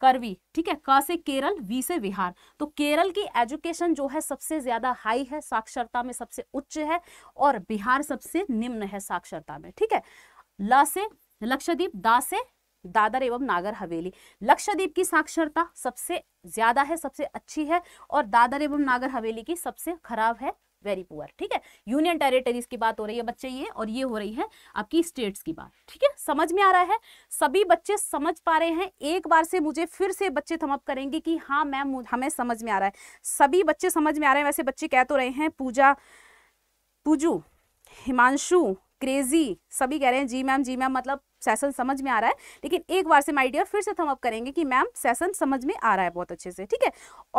[SPEAKER 1] करवी ठीक है क से केरल वी से बिहार तो केरल की एजुकेशन जो है सबसे ज्यादा हाई है साक्षरता में सबसे उच्च है और बिहार सबसे निम्न है साक्षरता में ठीक है ल से लक्षद्वीप दा से दादर एवं नागर हवेली लक्षद्वीप की साक्षरता सबसे ज्यादा है सबसे अच्छी है और दादर एवं नागर हवेली की सबसे खराब है वेरी पुअर ठीक है यूनियन टेरिटरीज की बात हो रही है बच्चे ये और ये हो रही है आपकी स्टेट्स की बात ठीक है समझ में आ रहा है सभी बच्चे समझ पा रहे हैं एक बार से मुझे फिर से बच्चे थमअप करेंगे कि हाँ मैम हमें समझ में आ रहा है सभी बच्चे समझ में आ रहे हैं वैसे बच्चे कह तो रहे हैं पूजा पूजू हिमांशु क्रेजी सभी कह रहे हैं जी मैम जी मैम मतलब सेशन समझ में आ रहा है लेकिन एक बार से माइडिया फिर से थम अप करेंगे कि मैम सेशन समझ में आ रहा है बहुत अच्छे से ठीक है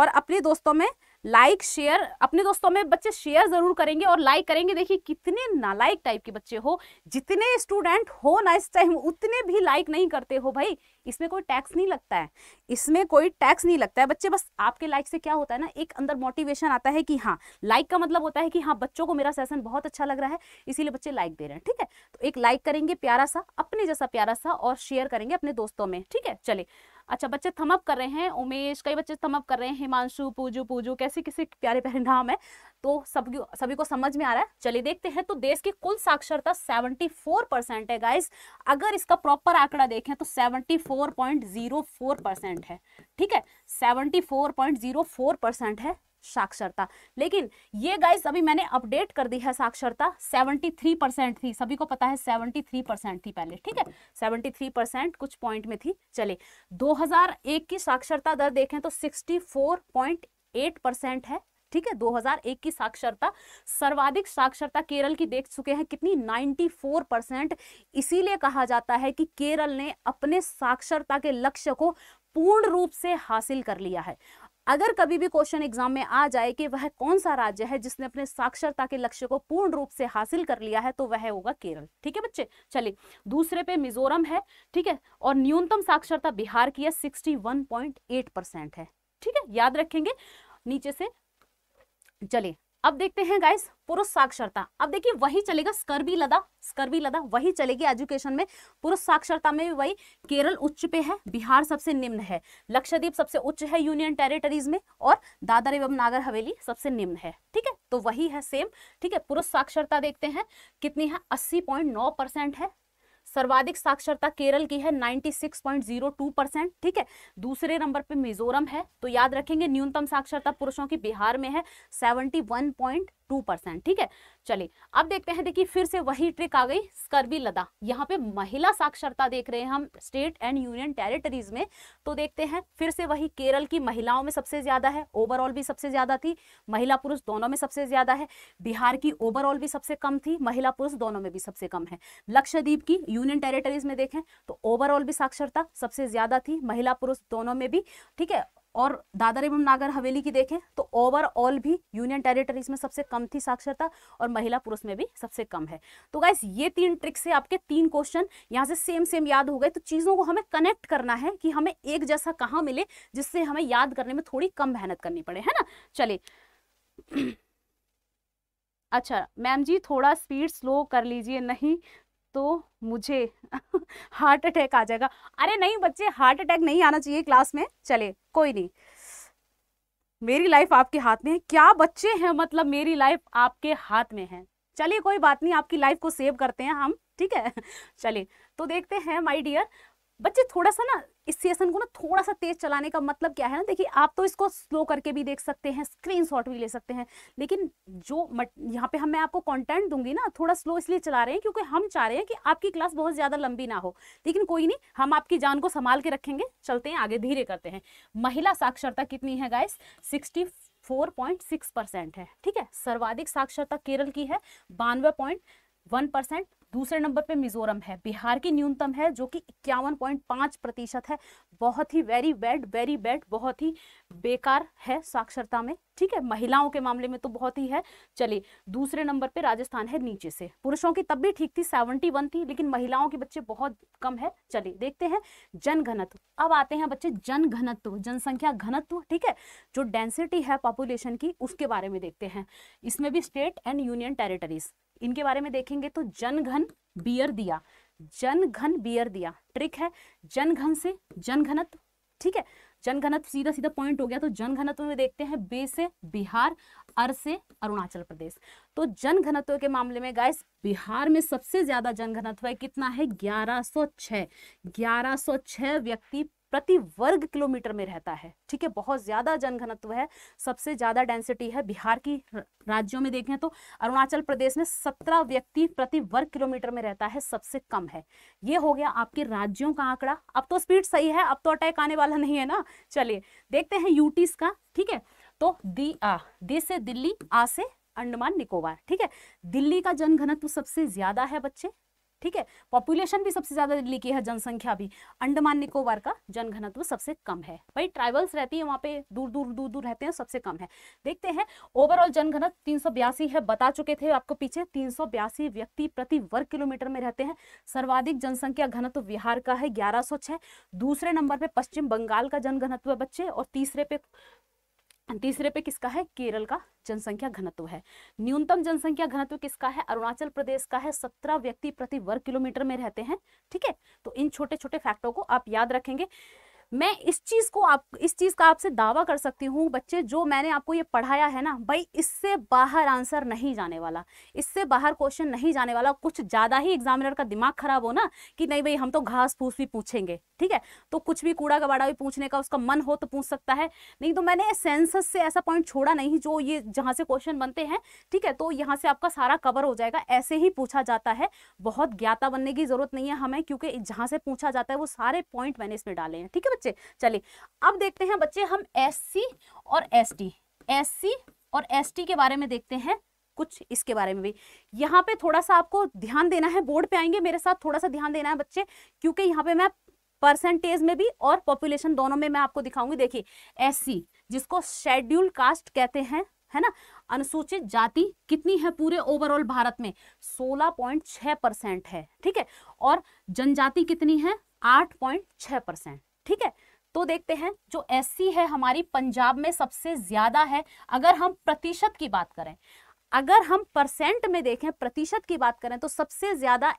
[SPEAKER 1] और अपने दोस्तों में लाइक शेयर अपने दोस्तों में बच्चे शेयर जरूर करेंगे और लाइक करेंगे देखिए कितने नालायक टाइप के बच्चे हो जितने स्टूडेंट हो ना इस टाइम उतने भी लाइक नहीं करते हो भाई इसमें कोई टैक्स नहीं लगता है इसमें कोई टैक्स नहीं लगता है बच्चे बस आपके लाइक से क्या होता है ना एक अंदर मोटिवेशन आता है कि हाँ लाइक का मतलब होता है कि हाँ बच्चों को मेरा सेशन बहुत अच्छा लग रहा है इसीलिए बच्चे लाइक दे रहे हैं ठीक है तो एक लाइक करेंगे प्यारा सा अपने जैसा प्यारा सा और शेयर करेंगे अपने दोस्तों में ठीक है चले अच्छा बच्चे थमअप कर रहे हैं उमेश कई बच्चे थमअप कर रहे हैं हिमांशु पूजू पूजू कैसे किसी प्यारे प्यारे नाम है तो सभी सभी को समझ में आ रहा है चलिए देखते हैं तो देश की कुल साक्षरता 74 परसेंट है गाइस अगर इसका प्रॉपर आंकड़ा देखें तो 74.04 परसेंट है ठीक है 74.04 परसेंट है साक्षरता लेकिन ये गाइस अभी मैंने अपडेट कर दी है साक्षरता 73 परसेंट थी सभी को पता है 73 परसेंट थी पहले ठीक है 73 परसेंट कुछ पॉइंट में थी चले 2001 की साक्षरता दर देखें तो 64.8 परसेंट है ठीक है 2001 की साक्षरता सर्वाधिक साक्षरता केरल की देख चुके हैं कितनी 94 परसेंट इसीलिए कहा जाता है कि केरल ने अपने साक्षरता के लक्ष्य को पूर्ण रूप से हासिल कर लिया है अगर कभी भी क्वेश्चन एग्जाम में आ जाए कि वह कौन सा राज्य है जिसने अपने साक्षरता के लक्ष्य को पूर्ण रूप से हासिल कर लिया है तो वह होगा केरल ठीक है बच्चे चलिए दूसरे पे मिजोरम है ठीक है और न्यूनतम साक्षरता बिहार की है सिक्सटी है ठीक है याद रखेंगे नीचे से चलिए अब देखते हैं गाइस पुरुष साक्षरता अब देखिए वही चलेगा स्कर्बी लदा स्कर्बी लदा वही चलेगी एजुकेशन में पुरुष साक्षरता में भी वही केरल उच्च पे है बिहार सबसे निम्न है लक्षद्वीप सबसे उच्च है यूनियन टेरिटरीज में और दादर एवं नागर हवेली सबसे निम्न है ठीक है तो वही है सेम ठीक है पुरुष साक्षरता देखते हैं कितनी है अस्सी पॉइंट नौ परसेंट है सर्वाधिक साक्षरता केरल की है 96.02 परसेंट ठीक है दूसरे नंबर पे मिजोरम है तो याद रखेंगे न्यूनतम साक्षरता पुरुषों की बिहार में है पॉइंट टू परसेंट ठीक है चलिए अब देखते हैं देखिए फिर से वही ट्रिक आ गई स्कर्वी लदा यहाँ पे महिला साक्षरता देख रहे हैं हम स्टेट एंड यूनियन टेरिटरीज में तो देखते हैं फिर से वही केरल की महिलाओं में सबसे ज्यादा है ओवरऑल भी सबसे ज्यादा थी महिला पुरुष दोनों में सबसे ज्यादा है बिहार की ओवरऑल भी सबसे कम थी महिला पुरुष दोनों में भी सबसे कम है लक्षद्वीप की यूनियन टेरिटरीज में देखें तो ओवरऑल भी साक्षरता सबसे ज्यादा थी महिला पुरुष दोनों में भी ठीक है और दादर एवं नागर हवेली की देखें तो ओवरऑल भी यूनियन टेरिटरीज में सबसे कम थी साक्षरता और महिला पुरुष में भी सबसे कम है तो गाइस ये तीन ट्रिक से आपके तीन क्वेश्चन यहाँ से सेम सेम याद हो गए तो चीज़ों को हमें कनेक्ट करना है कि हमें एक जैसा कहाँ मिले जिससे हमें याद करने में थोड़ी कम मेहनत करनी पड़े है ना चले अच्छा मैम जी थोड़ा स्पीड स्लो कर लीजिए नहीं तो मुझे हार्ट अटैक आ जाएगा अरे नहीं बच्चे हार्ट अटैक नहीं आना चाहिए क्लास में चले कोई नहीं मेरी लाइफ आपके हाथ में है क्या बच्चे हैं मतलब मेरी लाइफ आपके हाथ में है चलिए कोई बात नहीं आपकी लाइफ को सेव करते हैं हम ठीक है चलिए तो देखते हैं माय डियर बच्चे थोड़ा सा ना इस सेशन को ना थोड़ा सा तेज चलाने का मतलब क्या है ना देखिए आप तो इसको स्लो करके भी देख सकते हैं स्क्रीनशॉट भी ले सकते हैं लेकिन जो मट यहाँ पे हम मैं आपको कंटेंट दूंगी ना थोड़ा स्लो इसलिए चला रहे हैं क्योंकि हम चाह रहे हैं कि आपकी क्लास बहुत ज़्यादा लंबी ना हो लेकिन कोई नहीं हम आपकी जान को संभाल के रखेंगे चलते हैं आगे धीरे करते हैं महिला साक्षरता कितनी है गाइस सिक्सटी 4.6 परसेंट है ठीक है सर्वाधिक साक्षरता केरल की है बानवे पॉइंट वन परसेंट दूसरे नंबर पे मिजोरम है बिहार की न्यूनतम है जो कि इक्यावन पॉइंट पांच प्रतिशत है बहुत ही वेरी बैड वेरी बैड बहुत ही बेकार है साक्षरता में ठीक है महिलाओं के मामले में तो बहुत ही है चलिए दूसरे नंबर पे राजस्थान है नीचे से पुरुषों की तब भी ठीक थी सेवनटी वन थी लेकिन महिलाओं के बच्चे बहुत कम है चलिए देखते हैं जन घनत्व अब आते हैं बच्चे जन घनत्व जनसंख्या घनत्व ठीक है जो डेंसिटी है पॉपुलेशन की उसके बारे में देखते हैं इसमें भी स्टेट एंड यूनियन टेरिटरीज इनके बारे में देखेंगे तो जनघन बियर दिया जनघन बियर दिया ट्रिक है जनघन से जनघनत ठीक है जनघनत सीधा सीधा पॉइंट हो गया तो जनघनत्व में देखते हैं बे से बिहार अर से अरुणाचल प्रदेश तो जनघनत्व के मामले में गाइस बिहार में सबसे ज्यादा जनघनत्व है कितना है 1106 1106 व्यक्ति प्रति वर्ग किलोमीटर में रहता है ठीक है बहुत ज़्यादा जनघनत्व है सबसे ज़्यादा डेंसिटी है बिहार की राज्यों में देखें तो अरुणाचल प्रदेश में सत्रह व्यक्ति प्रति वर्ग किलोमीटर में रहता है सबसे कम है ये हो गया आपके राज्यों का आंकड़ा अब तो स्पीड सही है अब तो अटैक आने वाला नहीं है ना चलिए देखते हैं यूटीस का ठीक है तो दी आ दे से दिल्ली आ से अंडमान निकोबार ठीक है दिल्ली का जनघनत्व सबसे ज्यादा है बच्चे ठीक है पॉपुलेशन भी सबसे ज़्यादा दिल्ली की है जनसंख्या भी अंडमान निकोबार का जनघनत्व सबसे कम है भाई ट्राइबल्स रहती है वहां पे दूर दूर दूर दूर रहते हैं सबसे कम है देखते हैं ओवरऑल जनघनत्व तीन है बता चुके थे आपको पीछे तीन व्यक्ति प्रति वर्ग किलोमीटर में रहते हैं सर्वाधिक जनसंख्या घनत्व बिहार का है ग्यारह दूसरे नंबर पे पश्चिम बंगाल का जनघनत्व है बच्चे और तीसरे पे तीसरे पे किसका है केरल का जनसंख्या घनत्व है न्यूनतम जनसंख्या घनत्व किसका है अरुणाचल प्रदेश का है सत्रह व्यक्ति प्रति वर्ग किलोमीटर में रहते हैं ठीक है तो इन छोटे छोटे फैक्टों को आप याद रखेंगे मैं इस चीज़ को आप इस चीज़ का आपसे दावा कर सकती हूँ बच्चे जो मैंने आपको ये पढ़ाया है ना भाई इससे बाहर आंसर नहीं जाने वाला इससे बाहर क्वेश्चन नहीं जाने वाला कुछ ज़्यादा ही एग्जामिनर का दिमाग खराब हो ना कि नहीं भाई हम तो घास फूस भी पूछेंगे ठीक है तो कुछ भी कूड़ा कबाड़ा भी पूछने का उसका मन हो तो पूछ सकता है नहीं तो मैंने सेंसस से ऐसा पॉइंट छोड़ा नहीं जो ये जहाँ से क्वेश्चन बनते हैं ठीक है तो यहाँ से आपका सारा कवर हो जाएगा ऐसे ही पूछा जाता है बहुत ज्ञाता बनने की जरूरत नहीं है हमें क्योंकि जहाँ से पूछा जाता है वो सारे पॉइंट मैंने इसमें डाले हैं ठीक है बच्चे चलिए अब देखते हैं बच्चे हम सी और एस सी और टी के बारे में देखते हैं कुछ इसके बारे में भी यहाँ पे थोड़ा सा आपको ध्यान देना है बोर्ड पे आएंगे मेरे साथ थोड़ा सा ध्यान देना है बच्चे क्योंकि यहाँ पे मैं परसेंटेज में भी और पॉपुलेशन दोनों में मैं आपको दिखाऊंगी देखिए एससी जिसको शेड्यूल कास्ट कहते हैं है ना अनुसूचित जाति कितनी है पूरे ओवरऑल भारत में सोलह परसेंट है ठीक है और जनजाति कितनी है 8.6 परसेंट ठीक है तो देखते हैं जो एस है हमारी पंजाब में सबसे ज्यादा है अगर हम प्रतिशत की बात करें अगर हम परसेंट में देखें प्रतिशत की बात करें तो सबसे ज्यादा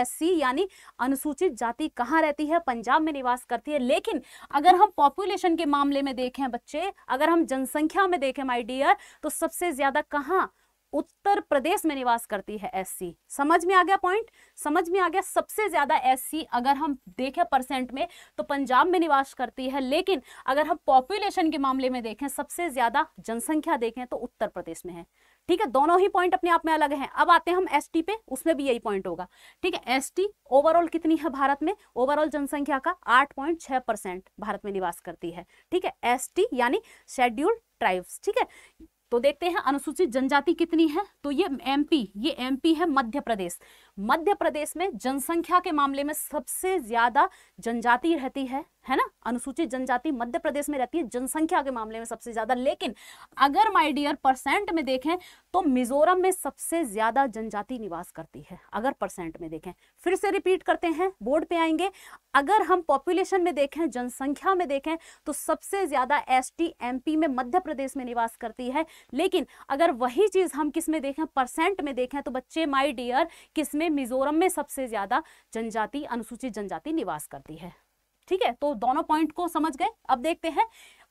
[SPEAKER 1] एस यानी अनुसूचित जाति कहाँ रहती है पंजाब में निवास करती है लेकिन अगर हम पॉपुलेशन के मामले में देखें बच्चे अगर हम जनसंख्या में देखें माय डियर तो सबसे ज्यादा कहाँ उत्तर प्रदेश में निवास करती है एससी समझ में आ गया पॉइंट समझ में आ गया सबसे ज्यादा एससी अगर हम देखें परसेंट में तो पंजाब में निवास करती है लेकिन अगर हम पॉपुलेशन के मामले में देखें सबसे ज्यादा जनसंख्या देखें तो उत्तर प्रदेश में है ठीक है दोनों ही पॉइंट अपने आप में अलग हैं अब आते हैं हम एसटी पे उसमें भी यही पॉइंट होगा ठीक है एसटी ओवरऑल कितनी है भारत में ओवरऑल जनसंख्या का 8.6 परसेंट भारत में निवास करती है ठीक है एसटी यानी शेड्यूल्ड ट्राइब्स ठीक है तो देखते हैं अनुसूचित जनजाति कितनी है तो ये एमपी ये एमपी है मध्य प्रदेश मध्य प्रदेश में जनसंख्या के मामले में सबसे ज्यादा जनजाति रहती है है ना अनुसूचित जनजाति मध्य प्रदेश में रहती है जनसंख्या के मामले में सबसे ज्यादा लेकिन अगर माय डियर परसेंट में देखें तो मिजोरम में सबसे ज्यादा जनजाति निवास करती है अगर परसेंट में देखें फिर से रिपीट करते हैं बोर्ड पे आएंगे अगर हम पॉपुलेशन में देखें जनसंख्या में देखें तो सबसे ज्यादा एस टी में मध्य प्रदेश में निवास करती है लेकिन अगर वही चीज हम किस में देखें परसेंट में देखें तो बच्चे माई डियर किसमें में मिजोरम में सबसे ज्यादा जनजाति अनुसूचित जनजाति निवास करती है ठीक है तो दोनों पॉइंट को समझ गए अब देखते हैं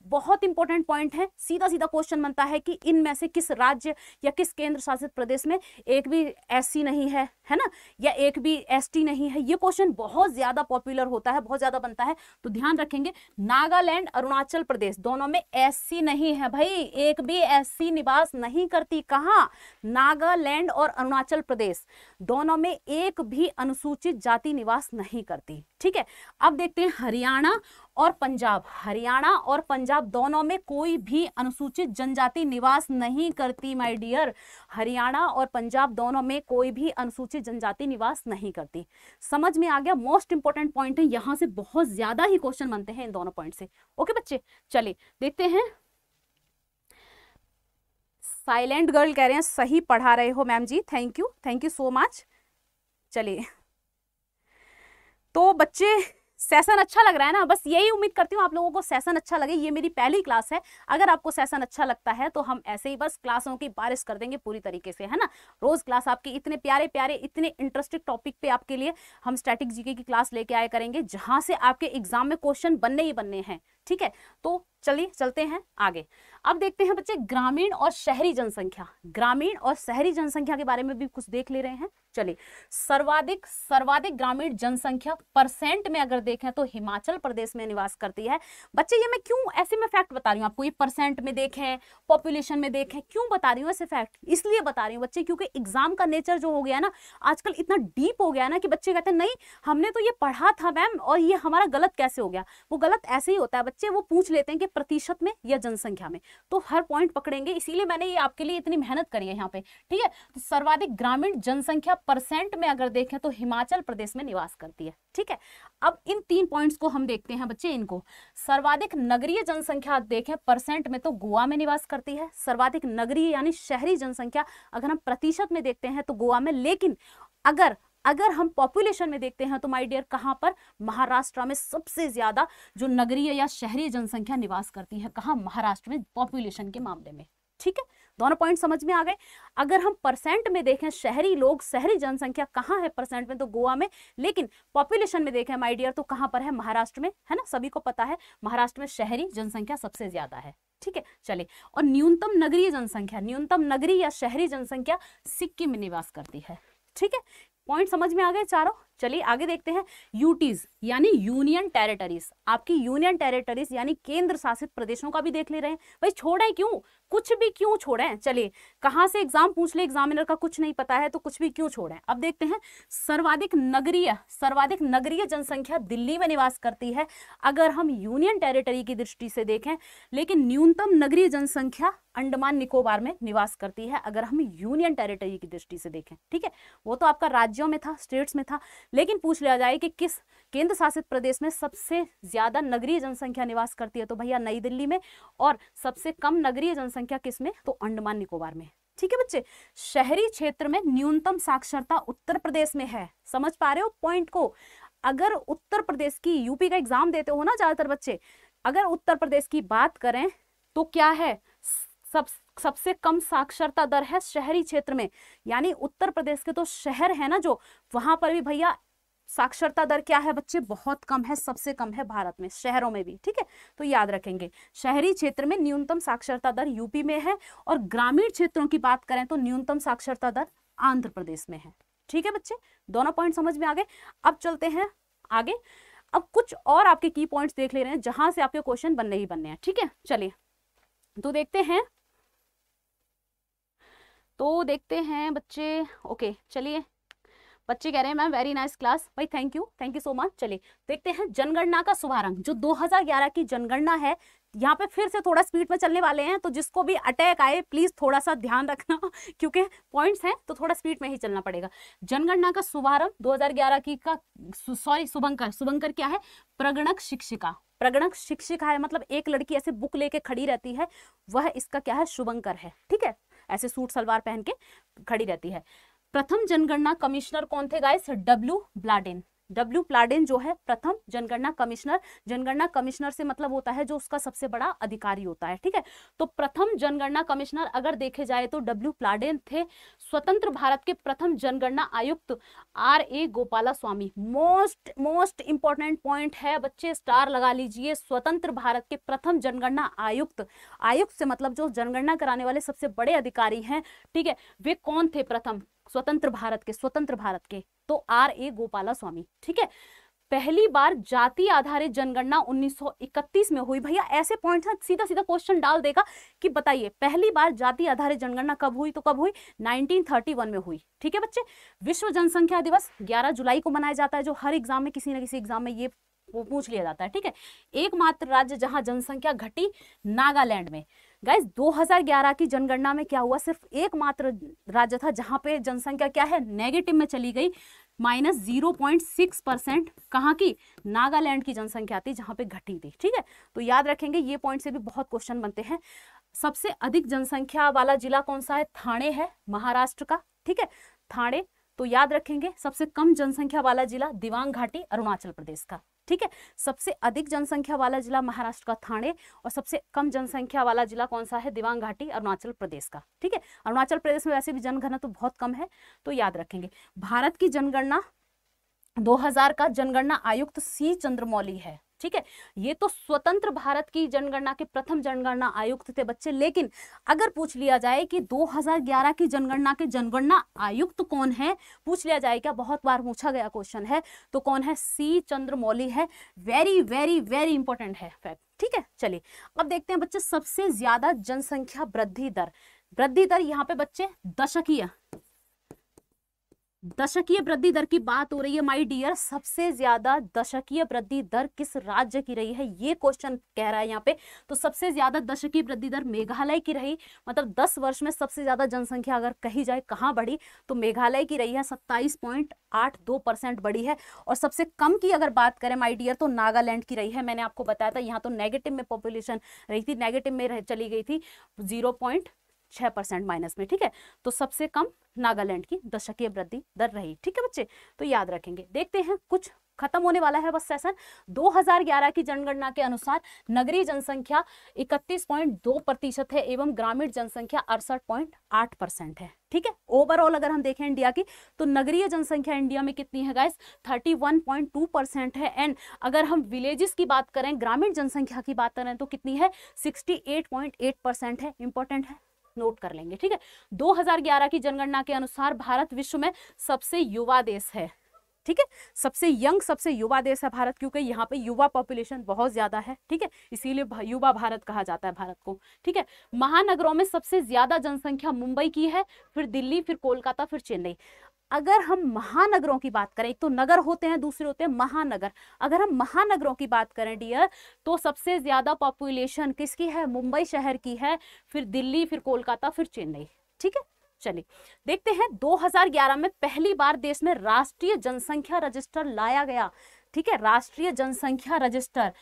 [SPEAKER 1] बहुत इंपॉर्टेंट पॉइंट है सीधा सीधा क्वेश्चन बनता है कि इनमें से किस राज्य या किस केंद्र शासित प्रदेश में एक भी एस नहीं है है ना या एक भी एस नहीं है ये क्वेश्चन बहुत ज्यादा पॉपुलर होता है बहुत ज्यादा बनता है तो ध्यान रखेंगे नागालैंड अरुणाचल प्रदेश दोनों में एस नहीं है भाई एक भी एस निवास नहीं करती कहा नागालैंड और अरुणाचल प्रदेश दोनों में एक भी अनुसूचित जाति निवास नहीं करती ठीक है अब देखते हैं हरियाणा और पंजाब हरियाणा और पंजाब दोनों में कोई भी अनुसूचित जनजाति निवास नहीं करती माय डियर हरियाणा और पंजाब दोनों में कोई भी अनुसूचित जनजाति निवास नहीं करती समझ में आ गया मोस्ट इंपॉर्टेंट पॉइंट है यहां से बहुत ज्यादा ही क्वेश्चन बनते हैं इन दोनों पॉइंट से ओके बच्चे चले देखते हैं साइलेंट गर्ल कह रहे हैं सही पढ़ा रहे हो मैम जी thank you thank you so much चलिए तो बच्चे सेशन अच्छा लग रहा है ना बस यही उम्मीद करती हूँ आप लोगों को सेशन अच्छा लगे ये मेरी पहली क्लास है अगर आपको सेशन अच्छा लगता है तो हम ऐसे ही बस क्लासों की बारिश कर देंगे पूरी तरीके से है ना रोज क्लास आपके इतने प्यारे प्यारे इतने इंटरेस्टिंग टॉपिक पे आपके लिए हम स्टैटिक जीके की क्लास लेके आए करेंगे जहाँ से आपके एग्जाम में क्वेश्चन बनने ही बनने हैं ठीक है तो चलिए चलते हैं आगे अब देखते हैं बच्चे ग्रामीण और शहरी जनसंख्या ग्रामीण और शहरी जनसंख्या के बारे में भी कुछ देख ले रहे हैं चलिए सर्वाधिक सर्वाधिक ग्रामीण जनसंख्या परसेंट में अगर देखें तो हिमाचल प्रदेश में निवास करती है बच्चे ये मैं क्यों ऐसे में फैक्ट बता रही हूँ आपको ये परसेंट में देखें पॉपुलेशन में देखें क्यों बता रही हूँ ऐसे फैक्ट इसलिए बता रही हूँ बच्चे क्योंकि एग्जाम का नेचर जो हो गया ना आजकल इतना डीप हो गया ना कि बच्चे कहते हैं नहीं हमने तो ये पढ़ा था मैम और ये हमारा गलत कैसे हो गया वो गलत ऐसे ही होता है बच्चे वो पूछ लेते हैं कि प्रतिशत में या जनसंख्या में तो हर पॉइंट पकड़ेंगे इसीलिए मैंने ये आपके लिए इतनी मेहनत करी है यहाँ पे ठीक है तो सर्वाधिक ग्रामीण जनसंख्या परसेंट में अगर देखें तो हिमाचल प्रदेश में निवास करती है ठीक है अब इन तीन पॉइंट्स को हम देखते हैं बच्चे इनको सर्वाधिक नगरीय जनसंख्या देखें परसेंट में तो गोवा में निवास करती है सर्वाधिक नगरीय यानी शहरी जनसंख्या अगर हम प्रतिशत में देखते हैं तो गोवा में लेकिन अगर अगर हम पॉपुलेशन में देखते हैं तो माई डियर कहाँ पर महाराष्ट्र में सबसे ज़्यादा जो नगरीय या शहरी जनसंख्या निवास करती है कहाँ महाराष्ट्र में पॉपुलेशन के मामले में ठीक है दोनों पॉइंट समझ में आ गए अगर हम परसेंट में देखें शहरी लोग शहरी जनसंख्या कहाँ है परसेंट में तो गोवा में लेकिन पॉपुलेशन में देखें माई डियर तो कहाँ पर है महाराष्ट्र में है ना सभी को पता है महाराष्ट्र में शहरी जनसंख्या सबसे ज्यादा है ठीक है चले और न्यूनतम नगरीय जनसंख्या न्यूनतम नगरी या शहरी जनसंख्या सिक्किम में निवास करती है ठीक है पॉइंट समझ में आ गए चारों चलिए आगे देखते हैं यूटीज यानी यूनियन टेरिटरीज आपकी यूनियन टेरिटरीज यानी केंद्र शासित प्रदेशों का भी देख ले रहे हैं भाई छोड़े क्यों कुछ भी क्यों छोड़े चलिए कहां से एग्जाम पूछ ले एग्जामिनर का कुछ नहीं पता है तो कुछ भी क्यों छोड़े अब देखते हैं सर्वाधिक नगरीय सर्वाधिक नगरीय जनसंख्या दिल्ली में निवास करती है अगर हम यूनियन टेरिटरी की दृष्टि से देखें लेकिन न्यूनतम नगरीय जनसंख्या अंडमान निकोबार में निवास करती है अगर हम यूनियन टेरिटरी की दृष्टि से देखें ठीक है वो तो आपका राज्यों में था स्टेट्स में था लेकिन पूछ लिया जाए कि किस केंद्र शासित प्रदेश में सबसे ज़्यादा नगरीय जनसंख्या निवास करती है तो भैया नई दिल्ली में और सबसे कम नगरीय जनसंख्या किस में तो अंडमान निकोबार में ठीक है बच्चे शहरी क्षेत्र में न्यूनतम साक्षरता उत्तर प्रदेश में है समझ पा रहे हो पॉइंट को अगर उत्तर प्रदेश की यूपी का एग्जाम देते हो ना ज़्यादातर बच्चे अगर उत्तर प्रदेश की बात करें तो क्या है सब सबसे कम साक्षरता दर है शहरी क्षेत्र में यानी उत्तर प्रदेश के तो शहर है ना जो वहां पर भी भैया साक्षरता दर क्या है बच्चे बहुत कम है सबसे कम है भारत में शहरों में भी ठीक है तो याद रखेंगे शहरी क्षेत्र में न्यूनतम साक्षरता दर यूपी में है और ग्रामीण क्षेत्रों की बात करें तो न्यूनतम साक्षरता दर आंध्र प्रदेश में है ठीक है बच्चे दोनों पॉइंट समझ में आ गए अब चलते हैं आगे अब कुछ और आपके की पॉइंट देख ले रहे हैं जहां से आपके क्वेश्चन बनने ही बनने हैं ठीक है चलिए तो देखते हैं तो देखते हैं बच्चे ओके चलिए बच्चे कह रहे हैं मैम वेरी नाइस क्लास भाई thank you thank you so much चलिए देखते हैं जनगणना का शुभारंभ जो 2011 की जनगणना है यहाँ पे फिर से थोड़ा स्पीड में चलने वाले हैं तो जिसको भी अटैक आए प्लीज थोड़ा सा ध्यान रखना क्योंकि पॉइंट्स हैं तो थोड़ा स्पीड में ही चलना पड़ेगा जनगणना का शुभारंभ दो की का सॉरी शुभंकर शुभंकर क्या है प्रगणक शिक्षिका प्रगणक शिक्षिका है मतलब एक लड़की ऐसे बुक लेके खड़ी रहती है वह इसका क्या है शुभंकर है ठीक है ऐसे सूट सलवार पहन के खड़ी रहती है प्रथम जनगणना कमिश्नर कौन थे guys W Plowden W Plowden जो है प्रथम जनगणना कमिश्नर जनगणना कमिश्नर से मतलब होता है जो उसका सबसे बड़ा अधिकारी होता है ठीक है तो प्रथम जनगणना कमिश्नर अगर देखे जाए तो डब्ल्यू प्लाडेन थे स्वतंत्र भारत के प्रथम जनगणना आयुक्त R A Gopalaswami most most important point है बच्चे स्टार लगा लीजिए स्वतंत्र भारत के प्रथम जनगणना आयुक्त आयुक्त से मतलब जो जनगणना कराने वाले सबसे बड़े अधिकारी हैं ठीक है वे कौन थे प्रथम स्वतंत्र भारत के स्वतंत्र भारत के तो आर ए गोपाला स्वामी ठीक है पहली बार जाति आधारित जनगणना 1931 में हुई भैया ऐसे पॉइंट सीधा सीधा क्वेश्चन डाल देगा कि बताइए पहली बार जाति आधारित जनगणना कब हुई तो कब हुई 1931 में हुई ठीक है बच्चे विश्व जनसंख्या दिवस 11 जुलाई को मनाया जाता है जो हर एग्जाम में किसी ना किसी एग्जाम में ये वो पूछ लिया जाता है ठीक है एकमात्र राज्य जहां जनसंख्या घटी नागालैंड में गाइस 2011 की जनगणना में क्या हुआ सिर्फ एकमात्र राज्य था जहां पे जनसंख्या क्या है नेगेटिव में चली गई minus zero point six percent कहाँ की नागालैंड की जनसंख्या थी जहां पे घटी थी ठीक है तो याद रखेंगे ये पॉइंट से भी बहुत क्वेश्चन बनते हैं सबसे अधिक जनसंख्या वाला जिला कौन सा है थाने है महाराष्ट्र का ठीक है थाने तो याद रखेंगे सबसे कम जनसंख्या वाला जिला दिवांग घाटी अरुणाचल प्रदेश का ठीक है सबसे अधिक जनसंख्या वाला जिला महाराष्ट्र का थाने और सबसे कम जनसंख्या वाला जिला कौन सा है दिवांग घाटी अरुणाचल प्रदेश का ठीक है अरुणाचल प्रदेश में वैसे भी जनगणना तो बहुत कम है तो याद रखेंगे भारत की जनगणना 2000 का जनगणना आयुक्त सी चंद्रमौली है ठीक है ये तो स्वतंत्र भारत की जनगणना के प्रथम जनगणना आयुक्त थे बच्चे लेकिन अगर पूछ लिया जाए कि 2011 की जनगणना के जनगणना आयुक्त कौन है पूछ लिया जाए क्या बहुत बार पूछा गया क्वेश्चन है तो कौन है सी चंद्रमौली है वेरी वेरी वेरी इंपॉर्टेंट है फैक्ट ठीक है चलिए अब देखते हैं बच्चे सबसे ज्यादा जनसंख्या वृद्धि दर वृद्धि दर यहाँ पे बच्चे दशकीय दशकीय वृद्धि दर की बात हो रही है माय डियर सबसे ज्यादा दशकीय वृद्धि दर किस राज्य की रही है ये क्वेश्चन कह रहा है यहाँ पे तो सबसे ज्यादा दशकीय वृद्धि दर मेघालय की रही मतलब दस वर्ष में सबसे ज्यादा जनसंख्या अगर कही जाए कहाँ बढ़ी तो मेघालय की रही है सत्ताईस पॉइंट आठ दो परसेंट बढ़ी है और सबसे कम की अगर बात करें माई डियर तो नागालैंड की रही है मैंने आपको बताया था यहाँ तो नेगेटिव में पॉपुलेशन रही थी नेगेटिव में चली गई थी जीरो पॉइंट छह परसेंट माइनस में ठीक है तो सबसे कम नागालैंड की दशकीय वृद्धि दर रही ठीक है बच्चे तो याद रखेंगे देखते हैं कुछ खत्म होने वाला है बस सेशन 2011 की जनगणना के अनुसार नगरीय जनसंख्या 31.2 प्रतिशत है एवं ग्रामीण जनसंख्या अड़सठ परसेंट है ठीक है ओवरऑल अगर हम देखें इंडिया की तो नगरीय जनसंख्या इंडिया में कितनी है गाइस 31.2 परसेंट है एंड अगर हम विलेजेस की बात करें ग्रामीण जनसंख्या की बात करें तो कितनी है सिक्सटी है इंपॉर्टेंट है नोट कर लेंगे ठीक है 2011 की जनगणना के अनुसार भारत विश्व में सबसे युवा देश है ठीक है सबसे यंग सबसे युवा देश है भारत क्योंकि यहाँ पे युवा पॉपुलेशन बहुत ज्यादा है ठीक है इसीलिए युवा भारत कहा जाता है भारत को ठीक है महानगरों में सबसे ज्यादा जनसंख्या मुंबई की है फिर दिल्ली फिर कोलकाता फिर चेन्नई अगर हम महानगरों की बात करें एक तो नगर होते हैं दूसरे होते हैं महानगर अगर हम महानगरों की बात करें डियर तो सबसे ज़्यादा पॉपुलेशन किसकी है मुंबई शहर की है फिर दिल्ली फिर कोलकाता फिर चेन्नई ठीक है चलिए देखते हैं 2011 में पहली बार देश में राष्ट्रीय जनसंख्या रजिस्टर लाया गया ठीक है राष्ट्रीय जनसंख्या register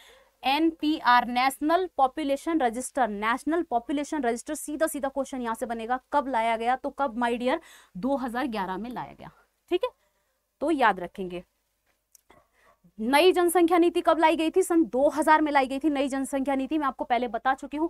[SPEAKER 1] NPR national population register national population register सीधा सीधा क्वेश्चन यहाँ से बनेगा कब लाया गया तो कब दो डियर 2011 में लाया गया ठीक है तो याद रखेंगे नई जनसंख्या नीति कब लाई गई थी सन 2000 में लाई गई थी नई जनसंख्या नीति मैं आपको पहले बता चुकी हूँ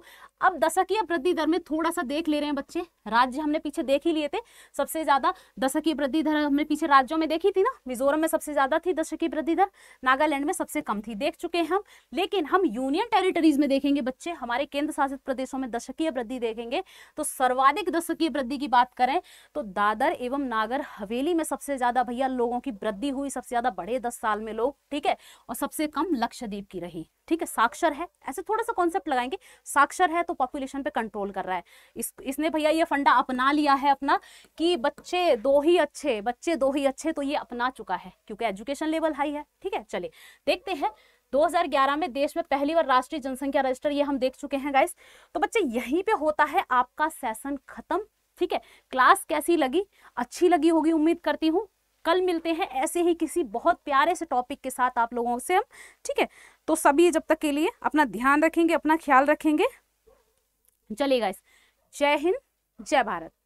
[SPEAKER 1] अब दशकीय वृद्धि दर में थोड़ा सा देख ले रहे हैं बच्चे राज्य हमने पीछे देख ही लिए थे सबसे ज्यादा दशकीय वृद्धि दर हमने पीछे राज्यों में देखी थी ना मिजोरम में सबसे ज्यादा थी दशकीय वृद्धि दर नागालैंड में सबसे कम थी देख चुके हैं हम लेकिन हम यूनियन टेरिटरीज में देखेंगे बच्चे हमारे केंद्र शासित प्रदेशों में दशकीय वृद्धि देखेंगे तो सर्वाधिक दशकीय वृद्धि की बात करें तो दादर एवं नागर हवेली में सबसे ज्यादा भैया लोगों की वृद्धि हुई सबसे ज्यादा बढ़े दस साल में लोग ठीक है और सबसे कम लक्षद्वीप की रही ठीक है साक्षर है ऐसे थोड़ा सा कॉन्सेप्ट लगाएंगे साक्षर है तो पॉपुलेशन पे कंट्रोल कर रहा है इस इसने भैया ये फंडा अपना लिया है अपना कि बच्चे दो ही अच्छे बच्चे दो ही अच्छे तो ये अपना चुका है क्योंकि एजुकेशन लेवल हाई है ठीक है चले देखते हैं 2011 में देश में पहली बार राष्ट्रीय जनसंख्या रजिस्टर ये हम देख चुके हैं गाइस तो बच्चे यहीं पे होता है आपका सेशन खत्म ठीक है क्लास कैसी लगी अच्छी लगी होगी उम्मीद करती हूँ कल मिलते हैं ऐसे ही किसी बहुत प्यारे से टॉपिक के साथ आप लोगों से हम ठीक है तो सभी जब तक के लिए अपना ध्यान रखेंगे अपना ख्याल रखेंगे चलेगा इस जय हिंद जय भारत